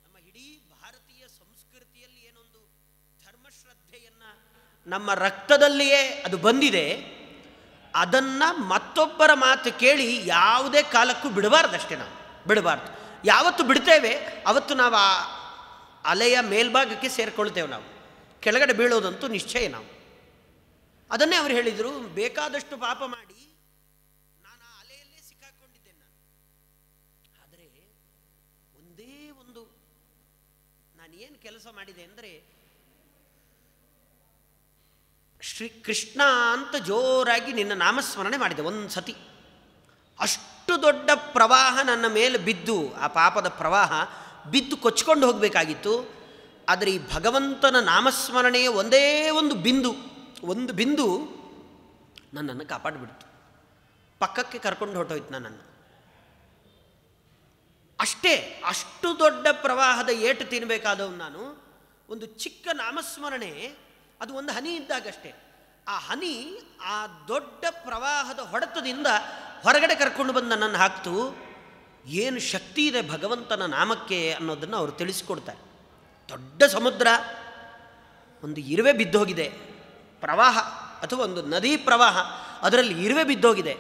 Speaker 1: ನಮ್ಮ ಇಡೀ ಭಾರತೀಯ ಸಂಸ್ಕೃತಿಯಲ್ಲಿ ಏನೊಂದು ಧರ್ಮಶ್ರದ್ಧೆಯನ್ನು ನಮ್ಮ ರಕ್ತದಲ್ಲಿಯೇ ಅದು ಬಂದಿದೆ ಅದನ್ನು ಮತ್ತೊಬ್ಬರ ಮಾತು ಕೇಳಿ ಯಾವುದೇ ಕಾಲಕ್ಕೂ ಬಿಡಬಾರ್ದಷ್ಟೇ ನಾವು ಬಿಡಬಾರ್ದು ಯಾವತ್ತು ಬಿಡ್ತೇವೆ ಅವತ್ತು ನಾವು ಆ ಅಲೆಯ ಮೇಲ್ಭಾಗಕ್ಕೆ ಸೇರಿಕೊಳ್ತೇವೆ ನಾವು ಕೆಳಗಡೆ ಬೀಳೋದಂತೂ ನಿಶ್ಚಯ ನಾವು ಅದನ್ನೇ ಅವರು ಹೇಳಿದರು ಬೇಕಾದಷ್ಟು ಪಾಪ ಮಾಡಿ ನಾನು ಆ ಅಲೆಯಲ್ಲೇ ಸಿಕ್ಕಾಕೊಂಡಿದ್ದೇನೆ ನಾನು ಆದರೆ ಒಂದೇ ಒಂದು ನಾನು ಏನು ಕೆಲಸ ಮಾಡಿದೆ ಅಂದರೆ ಶ್ರೀ ಕೃಷ್ಣ ಅಂತ ಜೋರಾಗಿ ನಿನ್ನ ನಾಮಸ್ಮರಣೆ ಮಾಡಿದೆ ಒಂದು ಸತಿ ಅಷ್ಟು ದೊಡ್ಡ ಪ್ರವಾಹ ನನ್ನ ಮೇಲೆ ಬಿದ್ದು ಆ ಪಾಪದ ಪ್ರವಾಹ ಬಿದ್ದು ಕೊಚ್ಕೊಂಡು ಹೋಗಬೇಕಾಗಿತ್ತು ಆದರೆ ಈ ಭಗವಂತನ ನಾಮಸ್ಮರಣೆಯ ಒಂದೇ ಒಂದು ಬಿಂದು ಒಂದು ಬಿಂದು ನನ್ನನ್ನು ಕಾಪಾಡಿಬಿಡ್ತು ಪಕ್ಕಕ್ಕೆ ಕರ್ಕೊಂಡು ಹೊಟ್ಟೋಯ್ತು ನನ್ನನ್ನು ಅಷ್ಟೇ ಅಷ್ಟು ದೊಡ್ಡ ಪ್ರವಾಹದ ಏಟು ತಿನ್ನಬೇಕಾದವನು ನಾನು ಒಂದು ಚಿಕ್ಕ ನಾಮಸ್ಮರಣೆ ಅದು ಒಂದು ಹನಿ ಇದ್ದಾಗಷ್ಟೇ ಆ ಹನಿ ಆ ದೊಡ್ಡ ಪ್ರವಾಹದ ಹೊಡೆತದಿಂದ ಹೊರಗಡೆ ಕರ್ಕೊಂಡು ಬಂದು ನನ್ನನ್ನು ಹಾಕ್ತು ಏನು ಶಕ್ತಿ ಇದೆ ಭಗವಂತನ ನಾಮಕ್ಕೆ ಅನ್ನೋದನ್ನು ಅವರು ತಿಳಿಸಿಕೊಡ್ತಾರೆ ದೊಡ್ಡ ಸಮುದ್ರ ಒಂದು ಇರುವೆ ಬಿದ್ದೋಗಿದೆ ಪ್ರವಾಹ ಅಥವಾ ಒಂದು ನದಿ ಪ್ರವಾಹ ಅದರಲ್ಲಿ ಇರುವೆ ಬಿದ್ದೋಗಿದೆ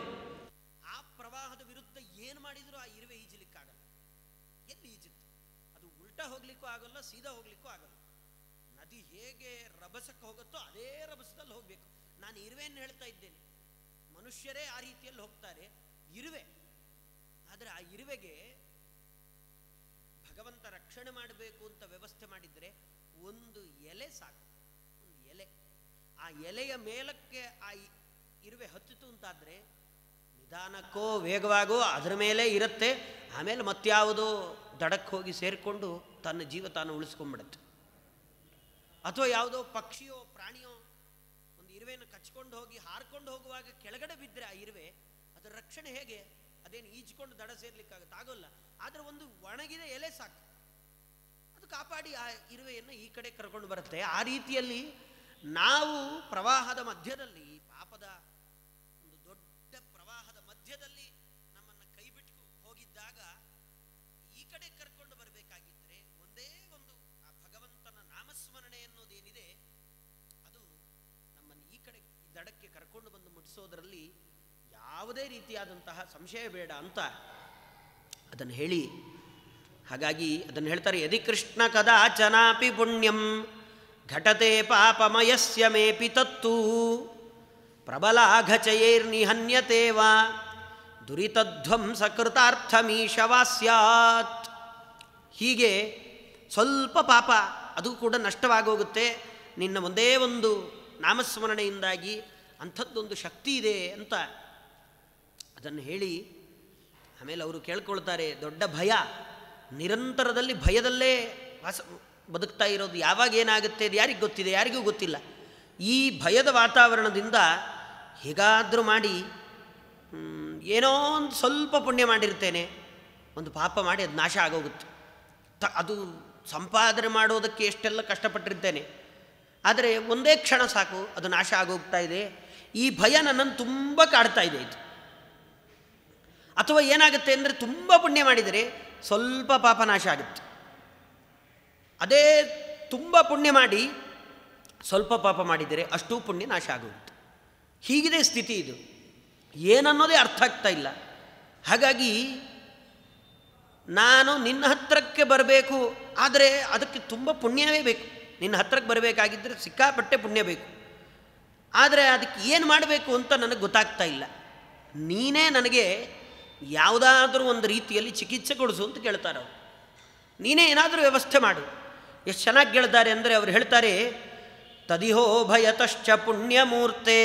Speaker 1: ಅದೇ ರಭಸದಲ್ಲಿ ಹೋಗಬೇಕು ನಾನು ಇರುವೆಯನ್ನು ಹೇಳ್ತಾ ಇದ್ದೇನೆ ಮನುಷ್ಯರೇ ಆ ರೀತಿಯಲ್ಲಿ ಹೋಗ್ತಾರೆ ಇರುವೆ ಆದರೆ ಆ ಇರುವೆಗೆ ಭಗವಂತ ರಕ್ಷಣೆ ಮಾಡಬೇಕು ಅಂತ ವ್ಯವಸ್ಥೆ ಮಾಡಿದರೆ ಒಂದು ಎಲೆ ಸಾಕು ಒಂದು ಎಲೆ ಆ ಎಲೆಯ ಮೇಲಕ್ಕೆ ಆ ಇರುವೆ ಹತ್ತಿತು ಅಂತಾದರೆ ನಿಧಾನಕ್ಕೋ ವೇಗವಾಗೋ ಅದರ ಮೇಲೆ ಇರುತ್ತೆ ಆಮೇಲೆ ಮತ್ಯಾವುದೋ ದಡಕ್ಕೆ ಹೋಗಿ ಸೇರಿಕೊಂಡು ತನ್ನ ಜೀವ ತಾನು ಉಳಿಸ್ಕೊಂಡ್ಬಿಡುತ್ತೆ ಅಥವಾ ಯಾವುದೋ ಪಕ್ಷಿಯೋ ಪ್ರಾಣಿಯೋ ಇರುವೆಯನ್ನು ಕಚ್ಕೊಂಡು ಹೋಗಿ ಹಾರ್ಕೊಂಡು ಹೋಗುವಾಗ ಕೆಳಗಡೆ ಬಿದ್ದರೆ ಆ ಇರುವೆ ಅದರ ರಕ್ಷಣೆ ಹೇಗೆ ಅದೇನು ಈಜ್ಕೊಂಡು ದಡ ಸೇರ್ಲಿಕ್ಕೆ ಆಗೋಲ್ಲ ಆದ್ರೆ ಒಂದು ಒಣಗಿದ ಎಲೆ ಸಾಕು ಅದು ಕಾಪಾಡಿ ಆ ಇರುವೆಯನ್ನು ಈ ಕಡೆ ಕರ್ಕೊಂಡು ಬರುತ್ತೆ ಆ ರೀತಿಯಲ್ಲಿ ನಾವು ಪ್ರವಾಹದ ಮಧ್ಯದಲ್ಲಿ ಪಾಪದ ಅನ್ನೋದರಲ್ಲಿ ಯಾವುದೇ ರೀತಿಯಾದಂತಹ ಸಂಶಯ ಬೇಡ ಅಂತ ಅದನ್ನು ಹೇಳಿ ಹಾಗಾಗಿ ಅದನ್ನು ಹೇಳ್ತಾರೆ ಯದಿ ಕೃಷ್ಣ ಕದಾಚನಾಪಿ ಪುಣ್ಯಂ ಘಟತೆ ಪಾಪಮಯಸ್ಯ ಮೇಪಿ ತತ್ತು ಪ್ರಬಲಾಘಚಯೈರ್ನಿಹನ್ಯತೆ ವಾ ದುರಿತಧ್ವಂ ಸಕೃತಾರ್ಥಮೀಶವಾ ಸ್ಯಾತ್ ಹೀಗೆ ಸ್ವಲ್ಪ ಪಾಪ ಅದು ಕೂಡ ನಷ್ಟವಾಗೋಗುತ್ತೆ ನಿನ್ನ ಒಂದೇ ಒಂದು ನಾಮಸ್ಮರಣೆಯಿಂದಾಗಿ ಅಂಥದ್ದೊಂದು ಶಕ್ತಿ ಇದೆ ಅಂತ ಅದನ್ನು ಹೇಳಿ ಆಮೇಲೆ ಅವರು ಕೇಳ್ಕೊಳ್ತಾರೆ ದೊಡ್ಡ ಭಯ ನಿರಂತರದಲ್ಲಿ ಭಯದಲ್ಲೇ ವಾಸ ಬದುಕ್ತಾ ಇರೋದು ಯಾವಾಗ ಏನಾಗುತ್ತೆ ಅದು ಯಾರಿಗೂ ಗೊತ್ತಿದೆ ಯಾರಿಗೂ ಗೊತ್ತಿಲ್ಲ ಈ ಭಯದ ವಾತಾವರಣದಿಂದ ಹೇಗಾದರೂ ಮಾಡಿ ಏನೋ ಒಂದು ಸ್ವಲ್ಪ ಪುಣ್ಯ ಮಾಡಿರ್ತೇನೆ ಒಂದು ಪಾಪ ಮಾಡಿ ಅದು ನಾಶ ಆಗೋಗುತ್ತೆ ತ ಅದು ಸಂಪಾದನೆ ಮಾಡೋದಕ್ಕೆ ಎಷ್ಟೆಲ್ಲ ಕಷ್ಟಪಟ್ಟಿರ್ತೇನೆ ಆದರೆ ಒಂದೇ ಕ್ಷಣ ಸಾಕು ಅದು ನಾಶ ಆಗೋಗ್ತಾ ಇದೆ ಈ ಭಯ ನನ್ನನ್ನು ತುಂಬ ಕಾಡ್ತಾ ಇದೆ ಇದು ಅಥವಾ ಏನಾಗುತ್ತೆ ಅಂದರೆ ತುಂಬ ಪುಣ್ಯ ಮಾಡಿದರೆ ಸ್ವಲ್ಪ ಪಾಪ ನಾಶ ಆಗುತ್ತೆ ಅದೇ ತುಂಬ ಪುಣ್ಯ ಮಾಡಿ ಸ್ವಲ್ಪ ಪಾಪ ಮಾಡಿದರೆ ಅಷ್ಟೂ ಪುಣ್ಯ ನಾಶ ಆಗುತ್ತೆ ಹೀಗಿದೆ ಸ್ಥಿತಿ ಇದು ಏನನ್ನೋದೇ ಅರ್ಥ ಆಗ್ತಾ ಇಲ್ಲ ಹಾಗಾಗಿ ನಾನು ನಿನ್ನ ಹತ್ರಕ್ಕೆ ಬರಬೇಕು ಆದರೆ ಅದಕ್ಕೆ ತುಂಬ ಪುಣ್ಯವೇ ಬೇಕು ನಿನ್ನ ಹತ್ರಕ್ಕೆ ಬರಬೇಕಾಗಿದ್ದರೆ ಸಿಕ್ಕಾಪಟ್ಟೆ ಪುಣ್ಯ ಬೇಕು ಆದರೆ ಅದಕ್ಕೆ ಏನು ಮಾಡಬೇಕು ಅಂತ ನನಗೆ ಗೊತ್ತಾಗ್ತಾ ಇಲ್ಲ ನೀನೇ ನನಗೆ ಯಾವುದಾದ್ರೂ ಒಂದು ರೀತಿಯಲ್ಲಿ ಚಿಕಿತ್ಸೆ ಕೊಡಿಸು ಅಂತ ಕೇಳ್ತಾರೆ ಅವರು ನೀನೇ ಏನಾದರೂ ವ್ಯವಸ್ಥೆ ಮಾಡು ಎಷ್ಟು ಚೆನ್ನಾಗಿ ಕೇಳ್ತಾರೆ ಅಂದರೆ ಅವರು ಹೇಳ್ತಾರೆ ತದಿಹೋ ಭಯತಶ್ಚ ಪುಣ್ಯಮೂರ್ತೆ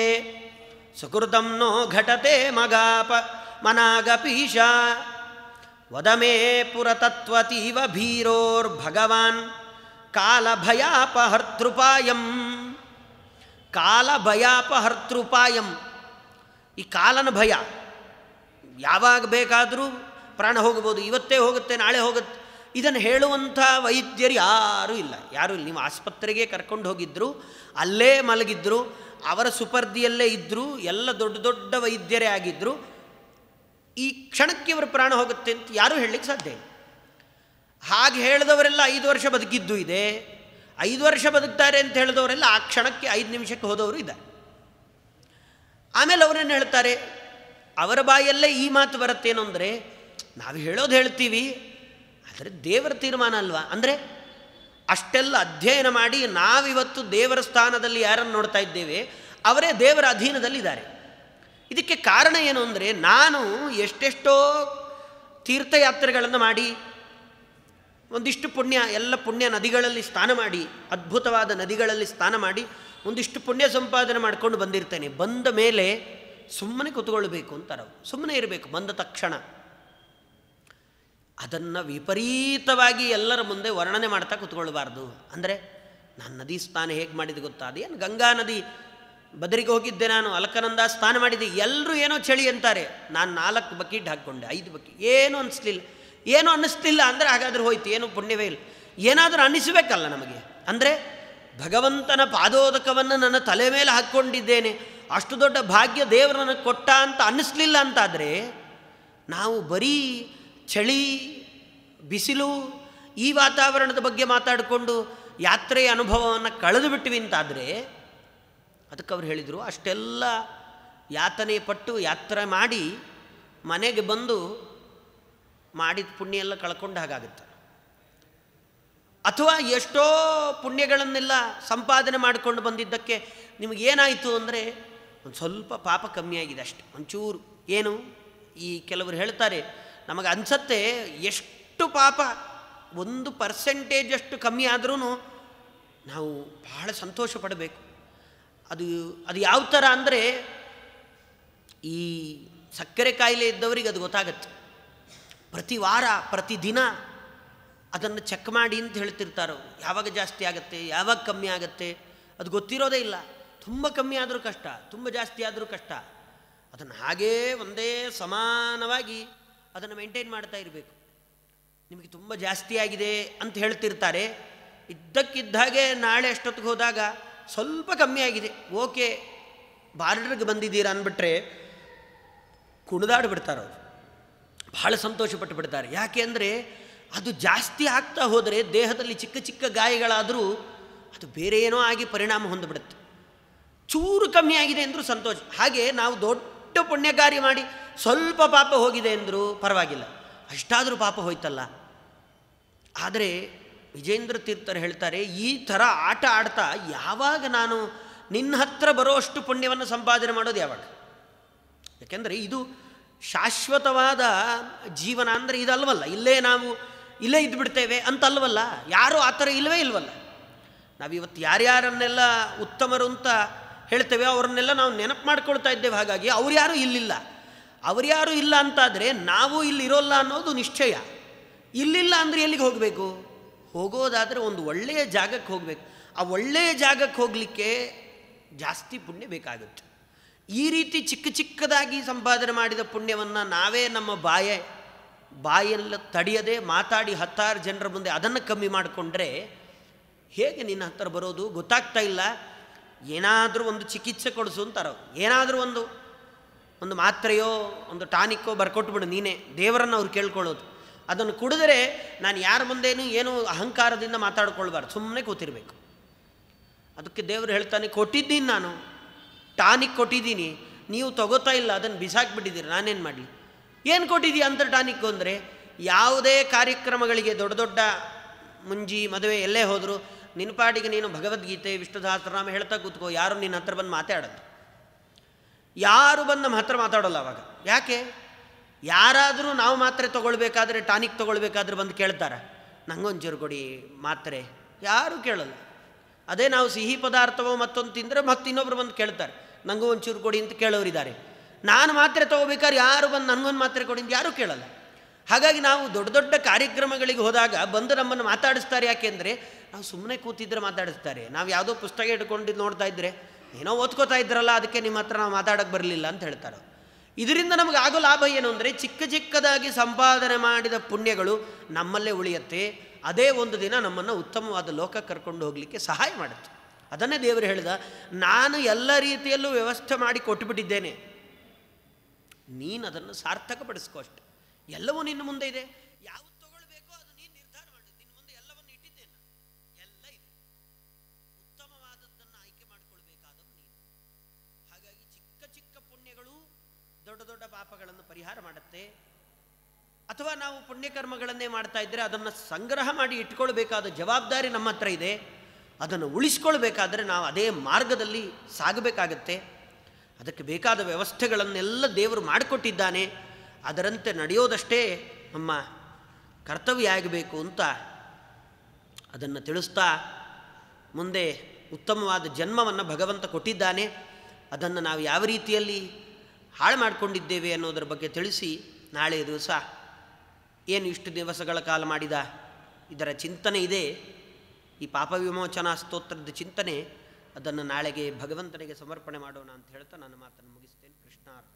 Speaker 1: ಸುಕೃತಂನೋ ಘಟತೆ ಮಗಾಪ ಮನಾಗಪೀಶ ವದಮೇ ಪುರತತ್ವತೀವ ಭೀರೋರ್ಭಗವಾನ್ ಕಾಲಭಯಾಪಹರ್ತೃಪಾಯಂ ಕಾಲ ಭಯಾಪಹರ್ತೃಪಾಯಂ ಈ ಕಾಲನ ಭಯ ಯಾವಾಗ ಬೇಕಾದರೂ ಪ್ರಾಣ ಹೋಗ್ಬೋದು ಇವತ್ತೇ ಹೋಗುತ್ತೆ ನಾಳೆ ಹೋಗುತ್ತೆ ಇದನ್ನು ಹೇಳುವಂಥ ವೈದ್ಯರು ಯಾರೂ ಇಲ್ಲ ಯಾರೂ ಇಲ್ಲ ನೀವು ಆಸ್ಪತ್ರೆಗೆ ಕರ್ಕೊಂಡು ಹೋಗಿದ್ದರು ಅಲ್ಲೇ ಮಲಗಿದ್ರು ಅವರ ಸುಪರ್ದಿಯಲ್ಲೇ ಇದ್ದರು ಎಲ್ಲ ದೊಡ್ಡ ದೊಡ್ಡ ವೈದ್ಯರೇ ಆಗಿದ್ದರು ಈ ಕ್ಷಣಕ್ಕೆ ಇವರು ಪ್ರಾಣ ಹೋಗುತ್ತೆ ಅಂತ ಯಾರೂ ಹೇಳಲಿಕ್ಕೆ ಸಾಧ್ಯ ಇಲ್ಲ ಹಾಗೆ ಹೇಳಿದವರೆಲ್ಲ ಐದು ವರ್ಷ ಬದುಕಿದ್ದು ಇದೆ ಐದು ವರ್ಷ ಬದುಕ್ತಾರೆ ಅಂತ ಹೇಳಿದವರೆಲ್ಲ ಆ ಕ್ಷಣಕ್ಕೆ ಐದು ನಿಮಿಷಕ್ಕೆ ಹೋದವರು ಇದ್ದಾರೆ ಆಮೇಲೆ ಅವರನ್ನು ಹೇಳ್ತಾರೆ ಅವರ ಬಾಯಲ್ಲೇ ಈ ಮಾತು ಬರುತ್ತೇನು ಅಂದರೆ ನಾವು ಹೇಳೋದು ಹೇಳ್ತೀವಿ ಆದರೆ ದೇವರ ತೀರ್ಮಾನ ಅಲ್ವಾ ಅಂದರೆ ಅಷ್ಟೆಲ್ಲ ಅಧ್ಯಯನ ಮಾಡಿ ನಾವಿವತ್ತು ದೇವರ ಸ್ಥಾನದಲ್ಲಿ ಯಾರನ್ನು ನೋಡ್ತಾ ಇದ್ದೇವೆ ಅವರೇ ದೇವರ ಅಧೀನದಲ್ಲಿದ್ದಾರೆ ಇದಕ್ಕೆ ಕಾರಣ ಏನು ಅಂದರೆ ನಾನು ಎಷ್ಟೆಷ್ಟೋ ತೀರ್ಥಯಾತ್ರೆಗಳನ್ನು ಮಾಡಿ ಒಂದಿಷ್ಟು ಪುಣ್ಯ ಎಲ್ಲ ಪುಣ್ಯ ನದಿಗಳಲ್ಲಿ ಸ್ನಾನ ಮಾಡಿ ಅದ್ಭುತವಾದ ನದಿಗಳಲ್ಲಿ ಸ್ನಾನ ಮಾಡಿ ಒಂದಿಷ್ಟು ಪುಣ್ಯ ಸಂಪಾದನೆ ಮಾಡ್ಕೊಂಡು ಬಂದಿರ್ತೇನೆ ಬಂದ ಮೇಲೆ ಸುಮ್ಮನೆ ಕೂತ್ಕೊಳ್ಬೇಕು ಅಂತಾರೆ ಸುಮ್ಮನೆ ಇರಬೇಕು ಬಂದ ತಕ್ಷಣ ಅದನ್ನು ವಿಪರೀತವಾಗಿ ಎಲ್ಲರ ಮುಂದೆ ವರ್ಣನೆ ಮಾಡ್ತಾ ಕುತ್ಕೊಳ್ಬಾರ್ದು ಅಂದರೆ ನಾನು ನದಿ ಸ್ನಾನ ಹೇಗೆ ಮಾಡಿದ್ದು ಗೊತ್ತಾ ಏನು ಗಂಗಾ ನದಿ ಬದರಿಗೆ ಹೋಗಿದ್ದೆ ನಾನು ಅಲಕನಂದ ಸ್ನಾನ ಮಾಡಿದ್ದೆ ಎಲ್ಲರೂ ಏನೋ ಚಳಿ ಅಂತಾರೆ ನಾನು ನಾಲ್ಕು ಬಕೀಟ್ ಹಾಕ್ಕೊಂಡೆ ಐದು ಬಕೀಟ್ ಏನೂ ಅನಿಸ್ಲಿಲ್ಲ ಏನು ಅನ್ನಿಸ್ತಿಲ್ಲ ಅಂದರೆ ಹಾಗಾದ್ರೆ ಹೋಯ್ತು ಏನು ಪುಣ್ಯವೇ ಇಲ್ಲ ಏನಾದರೂ ಅನ್ನಿಸಬೇಕಲ್ಲ ನಮಗೆ ಅಂದರೆ ಭಗವಂತನ ಪಾದೋದಕವನ್ನು ನನ್ನ ತಲೆ ಮೇಲೆ ಹಾಕ್ಕೊಂಡಿದ್ದೇನೆ ಅಷ್ಟು ದೊಡ್ಡ ಭಾಗ್ಯ ದೇವರು ಕೊಟ್ಟ ಅಂತ ಅನ್ನಿಸ್ಲಿಲ್ಲ ಅಂತಾದರೆ ನಾವು ಬರೀ ಚಳಿ ಬಿಸಿಲು ಈ ವಾತಾವರಣದ ಬಗ್ಗೆ ಮಾತಾಡಿಕೊಂಡು ಯಾತ್ರೆಯ ಅನುಭವವನ್ನು ಕಳೆದು ಬಿಟ್ವಿ ಅಂತಾದರೆ ಅದಕ್ಕೆ ಅವ್ರು ಹೇಳಿದರು ಅಷ್ಟೆಲ್ಲ ಯಾತನೆ ಪಟ್ಟು ಯಾತ್ರೆ ಮಾಡಿ ಮನೆಗೆ ಬಂದು ಮಾಡಿದ ಪುಣ್ಯ ಎಲ್ಲ ಕಳ್ಕೊಂಡು ಹಾಗಾಗುತ್ತೆ ಅಥವಾ ಎಷ್ಟೋ ಪುಣ್ಯಗಳನ್ನೆಲ್ಲ ಸಂಪಾದನೆ ಮಾಡಿಕೊಂಡು ಬಂದಿದ್ದಕ್ಕೆ ನಿಮಗೇನಾಯಿತು ಅಂದರೆ ಒಂದು ಸ್ವಲ್ಪ ಪಾಪ ಕಮ್ಮಿಯಾಗಿದೆ ಅಷ್ಟೆ ಒಂಚೂರು ಏನು ಈ ಕೆಲವರು ಹೇಳ್ತಾರೆ ನಮಗೆ ಅನಿಸತ್ತೆ ಎಷ್ಟು ಪಾಪ ಒಂದು ಪರ್ಸೆಂಟೇಜ್ ಅಷ್ಟು ಕಮ್ಮಿ ಆದ್ರೂ ನಾವು ಬಹಳ ಸಂತೋಷ ಪಡಬೇಕು ಅದು ಅದು ಯಾವ ಥರ ಅಂದರೆ ಈ ಸಕ್ಕರೆ ಕಾಯಿಲೆ ಇದ್ದವರಿಗೆ ಅದು ಗೊತ್ತಾಗತ್ತೆ ಪ್ರತಿ ವಾರ ಪ್ರತಿದಿನ ಅದನ್ನು ಚೆಕ್ ಮಾಡಿ ಅಂತ ಹೇಳ್ತಿರ್ತಾರೋ ಯಾವಾಗ ಜಾಸ್ತಿ ಆಗುತ್ತೆ ಯಾವಾಗ ಕಮ್ಮಿ ಆಗುತ್ತೆ ಅದು ಗೊತ್ತಿರೋದೇ ಇಲ್ಲ ತುಂಬ ಕಮ್ಮಿ ಆದರೂ ಕಷ್ಟ ತುಂಬ ಜಾಸ್ತಿ ಆದರೂ ಕಷ್ಟ ಅದನ್ನು ಹಾಗೇ ಒಂದೇ ಸಮಾನವಾಗಿ ಅದನ್ನು ಮೇಂಟೈನ್ ಮಾಡ್ತಾ ಇರಬೇಕು ನಿಮಗೆ ತುಂಬ ಜಾಸ್ತಿ ಆಗಿದೆ ಅಂತ ಹೇಳ್ತಿರ್ತಾರೆ ಇದ್ದಕ್ಕಿದ್ದ ಹಾಗೆ ನಾಳೆ ಅಷ್ಟೊತ್ತಿಗೆ ಹೋದಾಗ ಸ್ವಲ್ಪ ಕಮ್ಮಿ ಆಗಿದೆ ಓಕೆ ಬಾರ್ಡ್ರಿಗೆ ಬಂದಿದ್ದೀರಾ ಅಂದ್ಬಿಟ್ರೆ ಕುಣಿದಾಡ್ಬಿಡ್ತಾರವ್ರು ಬಹಳ ಸಂತೋಷಪಟ್ಟು ಬಿಡ್ತಾರೆ ಯಾಕೆ ಅಂದರೆ ಅದು ಜಾಸ್ತಿ ಆಗ್ತಾ ಹೋದರೆ ದೇಹದಲ್ಲಿ ಚಿಕ್ಕ ಚಿಕ್ಕ ಗಾಯಗಳಾದರೂ ಅದು ಬೇರೆ ಏನೋ ಆಗಿ ಪರಿಣಾಮ ಹೊಂದಿಬಿಡುತ್ತೆ ಚೂರು ಕಮ್ಮಿ ಆಗಿದೆ ಅಂದರೂ ಸಂತೋಷ ಹಾಗೆ ನಾವು ದೊಡ್ಡ ಪುಣ್ಯಕಾರಿ ಮಾಡಿ ಸ್ವಲ್ಪ ಪಾಪ ಹೋಗಿದೆ ಅಂದರೂ ಪರವಾಗಿಲ್ಲ ಅಷ್ಟಾದರೂ ಪಾಪ ಹೋಯ್ತಲ್ಲ ಆದರೆ ವಿಜೇಂದ್ರ ತೀರ್ಥರು ಹೇಳ್ತಾರೆ ಈ ಥರ ಆಟ ಆಡ್ತಾ ಯಾವಾಗ ನಾನು ನಿನ್ನ ಹತ್ರ ಬರೋಷ್ಟು ಪುಣ್ಯವನ್ನು ಸಂಪಾದನೆ ಮಾಡೋದು ಯಾವಾಗ ಯಾಕೆಂದರೆ ಇದು ಶಾಶ್ವತವಾದ ಜೀವನ ಅಂದರೆ ಇದಲ್ವಲ್ಲ ಇಲ್ಲೇ ನಾವು ಇಲ್ಲೇ ಇದ್ಬಿಡ್ತೇವೆ ಅಂತಲ್ವಲ್ಲ ಯಾರೂ ಆ ಥರ ಇಲ್ಲವೇ ಇಲ್ವಲ್ಲ ನಾವಿವತ್ತು ಯಾರ್ಯಾರನ್ನೆಲ್ಲ ಉತ್ತಮರು ಅಂತ ಹೇಳ್ತೇವೆ ಅವರನ್ನೆಲ್ಲ ನಾವು ನೆನಪು ಮಾಡ್ಕೊಳ್ತಾ ಇದ್ದೇವೆ ಹಾಗಾಗಿ ಅವ್ರು ಯಾರೂ ಇಲ್ಲಿಲ್ಲ ಅವ್ರು ಯಾರು ಇಲ್ಲ ಅಂತಾದರೆ ನಾವು ಇಲ್ಲಿರೋಲ್ಲ ಅನ್ನೋದು ನಿಶ್ಚಯ ಇಲ್ಲಿಲ್ಲ ಅಂದರೆ ಎಲ್ಲಿಗೆ ಹೋಗಬೇಕು ಹೋಗೋದಾದರೆ ಒಂದು ಒಳ್ಳೆಯ ಜಾಗಕ್ಕೆ ಹೋಗಬೇಕು ಆ ಒಳ್ಳೆಯ ಜಾಗಕ್ಕೆ ಹೋಗಲಿಕ್ಕೆ ಜಾಸ್ತಿ ಪುಣ್ಯ ಬೇಕಾಗುತ್ತೆ ಈ ರೀತಿ ಚಿಕ್ಕ ಚಿಕ್ಕದಾಗಿ ಸಂಪಾದನೆ ಮಾಡಿದ ಪುಣ್ಯವನ್ನು ನಾವೇ ನಮ್ಮ ಬಾಯ ಬಾಯಲ್ಲ ತಡೆಯದೆ ಮಾತಾಡಿ ಹತ್ತಾರು ಜನರ ಮುಂದೆ ಅದನ್ನು ಕಮ್ಮಿ ಮಾಡಿಕೊಂಡ್ರೆ ಹೇಗೆ ನಿನ್ನ ಹತ್ತಿರ ಬರೋದು ಗೊತ್ತಾಗ್ತಾ ಇಲ್ಲ ಏನಾದರೂ ಒಂದು ಚಿಕಿತ್ಸೆ ಕೊಡಿಸು ಅಂತಾರ ಏನಾದರೂ ಒಂದು ಒಂದು ಮಾತ್ರೆಯೋ ಒಂದು ಟಾನಿಕ್ಕೋ ಬರ್ಕೊಟ್ಬಿಡು ನೀನೇ ದೇವರನ್ನು ಅವ್ರು ಕೇಳ್ಕೊಳ್ಳೋದು ಅದನ್ನು ಕುಡಿದರೆ ನಾನು ಯಾರ ಮುಂದೇನು ಏನು ಅಹಂಕಾರದಿಂದ ಮಾತಾಡ್ಕೊಳ್ಬಾರ್ದು ಸುಮ್ಮನೆ ಕೂತಿರ್ಬೇಕು ಅದಕ್ಕೆ ದೇವರು ಹೇಳ್ತಾನೆ ಕೊಟ್ಟಿದ್ದೀನಿ ನಾನು ಟಾನಿಕ್ ಕೊಟ್ಟಿದ್ದೀನಿ ನೀವು ತಗೋತಾ ಇಲ್ಲ ಅದನ್ನು ಬಿಸಾಕ್ಬಿಟ್ಟಿದ್ದೀರಿ ನಾನೇನು ಮಾಡಲಿ ಏನು ಕೊಟ್ಟಿದ್ದೀಯ ಅಂತ ಟಾನಿಕ್ಕು ಅಂದರೆ ಯಾವುದೇ ಕಾರ್ಯಕ್ರಮಗಳಿಗೆ ದೊಡ್ಡ ದೊಡ್ಡ ಮುಂಜಿ ಮದುವೆ ಎಲ್ಲೇ ಹೋದರೂ ಪಾಡಿಗೆ ನೀನು ಭಗವದ್ಗೀತೆ ವಿಷ್ಣು ಸಹಸ್ರನಾಮ ಹೇಳ್ತಾ ಕೂತ್ಕೋ ಯಾರು ನಿನ್ನ ಹತ್ರ ಬಂದು ಮಾತಾಡೋದು ಯಾರು ಬಂದು ನಮ್ಮ ಹತ್ರ ಮಾತಾಡೋಲ್ಲ ಅವಾಗ ಯಾಕೆ ಯಾರಾದರೂ ನಾವು ಮಾತ್ರೆ ತೊಗೊಳ್ಬೇಕಾದ್ರೆ ಟಾನಿಕ್ ತೊಗೊಳ್ಬೇಕಾದ್ರೆ ಬಂದು ಕೇಳ್ತಾರೆ ನಂಗೊಂಚೂರು ಕೊಡಿ ಮಾತ್ರೆ ಯಾರೂ ಕೇಳಲ್ಲ ಅದೇ ನಾವು ಸಿಹಿ ಪದಾರ್ಥವೋ ಮತ್ತೊಂದು ತಿಂದರೆ ಮತ್ತೆ ಇನ್ನೊಬ್ರು ಬಂದು ಕೇಳ್ತಾರೆ ನನಗೂ ಒಂಚೂರು ಕೊಡಿ ಅಂತ ಕೇಳೋರಿದ್ದಾರೆ ನಾನು ಮಾತ್ರೆ ತೊಗೋಬೇಕಾದ್ರೆ ಯಾರು ಬಂದು ನನಗೊಂದು ಮಾತ್ರೆ ಕೊಡಿ ಅಂತ ಯಾರೂ ಕೇಳಲ್ಲ ಹಾಗಾಗಿ ನಾವು ದೊಡ್ಡ ದೊಡ್ಡ ಕಾರ್ಯಕ್ರಮಗಳಿಗೆ ಹೋದಾಗ ಬಂದು ನಮ್ಮನ್ನು ಮಾತಾಡಿಸ್ತಾರೆ ಯಾಕೆಂದರೆ ನಾವು ಸುಮ್ಮನೆ ಕೂತಿದ್ರೆ ಮಾತಾಡಿಸ್ತಾರೆ ನಾವು ಯಾವುದೋ ಪುಸ್ತಕ ಇಟ್ಕೊಂಡು ನೋಡ್ತಾ ಇದ್ದರೆ ಏನೋ ಓದ್ಕೋತಾ ಇದ್ರಲ್ಲ ಅದಕ್ಕೆ ನಿಮ್ಮ ಹತ್ರ ನಾವು ಮಾತಾಡೋಕ್ಕೆ ಬರಲಿಲ್ಲ ಅಂತ ಹೇಳ್ತಾರೆ ಇದರಿಂದ ನಮಗೆ ಆಗೋ ಲಾಭ ಏನು ಅಂದರೆ ಚಿಕ್ಕ ಚಿಕ್ಕದಾಗಿ ಸಂಪಾದನೆ ಮಾಡಿದ ಪುಣ್ಯಗಳು ನಮ್ಮಲ್ಲೇ ಉಳಿಯುತ್ತೆ ಅದೇ ಒಂದು ದಿನ ನಮ್ಮನ್ನು ಉತ್ತಮವಾದ ಲೋಕ ಕರ್ಕೊಂಡು ಹೋಗಲಿಕ್ಕೆ ಸಹಾಯ ಮಾಡುತ್ತೆ ಅದನ್ನೇ ದೇವರು ಹೇಳಿದ ನಾನು ಎಲ್ಲ ರೀತಿಯಲ್ಲೂ ವ್ಯವಸ್ಥೆ ಮಾಡಿ ಕೊಟ್ಟುಬಿಟ್ಟಿದ್ದೇನೆ ನೀನು ಅದನ್ನು ಸಾರ್ಥಕಪಡಿಸ್ಕೋ ಅಷ್ಟೆ ಎಲ್ಲವೂ ನಿನ್ನ ಮುಂದೆ ಇದೆ ಯಾವುದು ತಗೊಳ್ಬೇಕೋ ಅದು ನೀನು ನಿರ್ಧಾರ ಮಾಡು ನಿನ್ನ ಮುಂದೆ ಎಲ್ಲವನ್ನು ಇಟ್ಟಿದ್ದೇನೆ ಎಲ್ಲ ಇದೆ ಉತ್ತಮವಾದದ್ದನ್ನು ಆಯ್ಕೆ ಮಾಡಿಕೊಳ್ಬೇಕಾದವು ನೀನು ಹಾಗಾಗಿ ಚಿಕ್ಕ ಚಿಕ್ಕ ಪುಣ್ಯಗಳು ದೊಡ್ಡ ದೊಡ್ಡ ಪಾಪಗಳನ್ನು ಪರಿಹಾರ ಮಾಡುತ್ತೆ ಅಥವಾ ನಾವು ಪುಣ್ಯಕರ್ಮಗಳನ್ನೇ ಮಾಡ್ತಾ ಇದ್ದರೆ ಅದನ್ನು ಸಂಗ್ರಹ ಮಾಡಿ ಇಟ್ಕೊಳ್ಬೇಕಾದ ಜವಾಬ್ದಾರಿ ನಮ್ಮ ಹತ್ರ ಇದೆ ಅದನ್ನು ಉಳಿಸ್ಕೊಳ್ಬೇಕಾದರೆ ನಾವು ಅದೇ ಮಾರ್ಗದಲ್ಲಿ ಸಾಗಬೇಕಾಗತ್ತೆ ಅದಕ್ಕೆ ಬೇಕಾದ ವ್ಯವಸ್ಥೆಗಳನ್ನೆಲ್ಲ ದೇವರು ಮಾಡಿಕೊಟ್ಟಿದ್ದಾನೆ ಅದರಂತೆ ನಡೆಯೋದಷ್ಟೇ ನಮ್ಮ ಕರ್ತವ್ಯ ಆಗಬೇಕು ಅಂತ ಅದನ್ನು ತಿಳಿಸ್ತಾ ಮುಂದೆ ಉತ್ತಮವಾದ ಜನ್ಮವನ್ನು ಭಗವಂತ ಕೊಟ್ಟಿದ್ದಾನೆ ಅದನ್ನು ನಾವು ಯಾವ ರೀತಿಯಲ್ಲಿ ಹಾಳು ಮಾಡಿಕೊಂಡಿದ್ದೇವೆ ಅನ್ನೋದರ ಬಗ್ಗೆ ತಿಳಿಸಿ ನಾಳೆ ದಿವಸ ಏನು ಇಷ್ಟು ದಿವಸಗಳ ಕಾಲ ಮಾಡಿದ ಇದರ ಚಿಂತನೆ ಇದೆ ಈ ಪಾಪ ವಿಮೋಚನಾ ಸ್ತೋತ್ರದ ಚಿಂತನೆ ಅದನ್ನು ನಾಳೆಗೆ ಭಗವಂತನಿಗೆ ಸಮರ್ಪಣೆ ಮಾಡೋಣ ಅಂತ ಹೇಳ್ತಾ ನನ್ನ ಮಾತನ್ನು ಮುಗಿಸ್ತೇನೆ ಕೃಷ್ಣಾರ್ಥ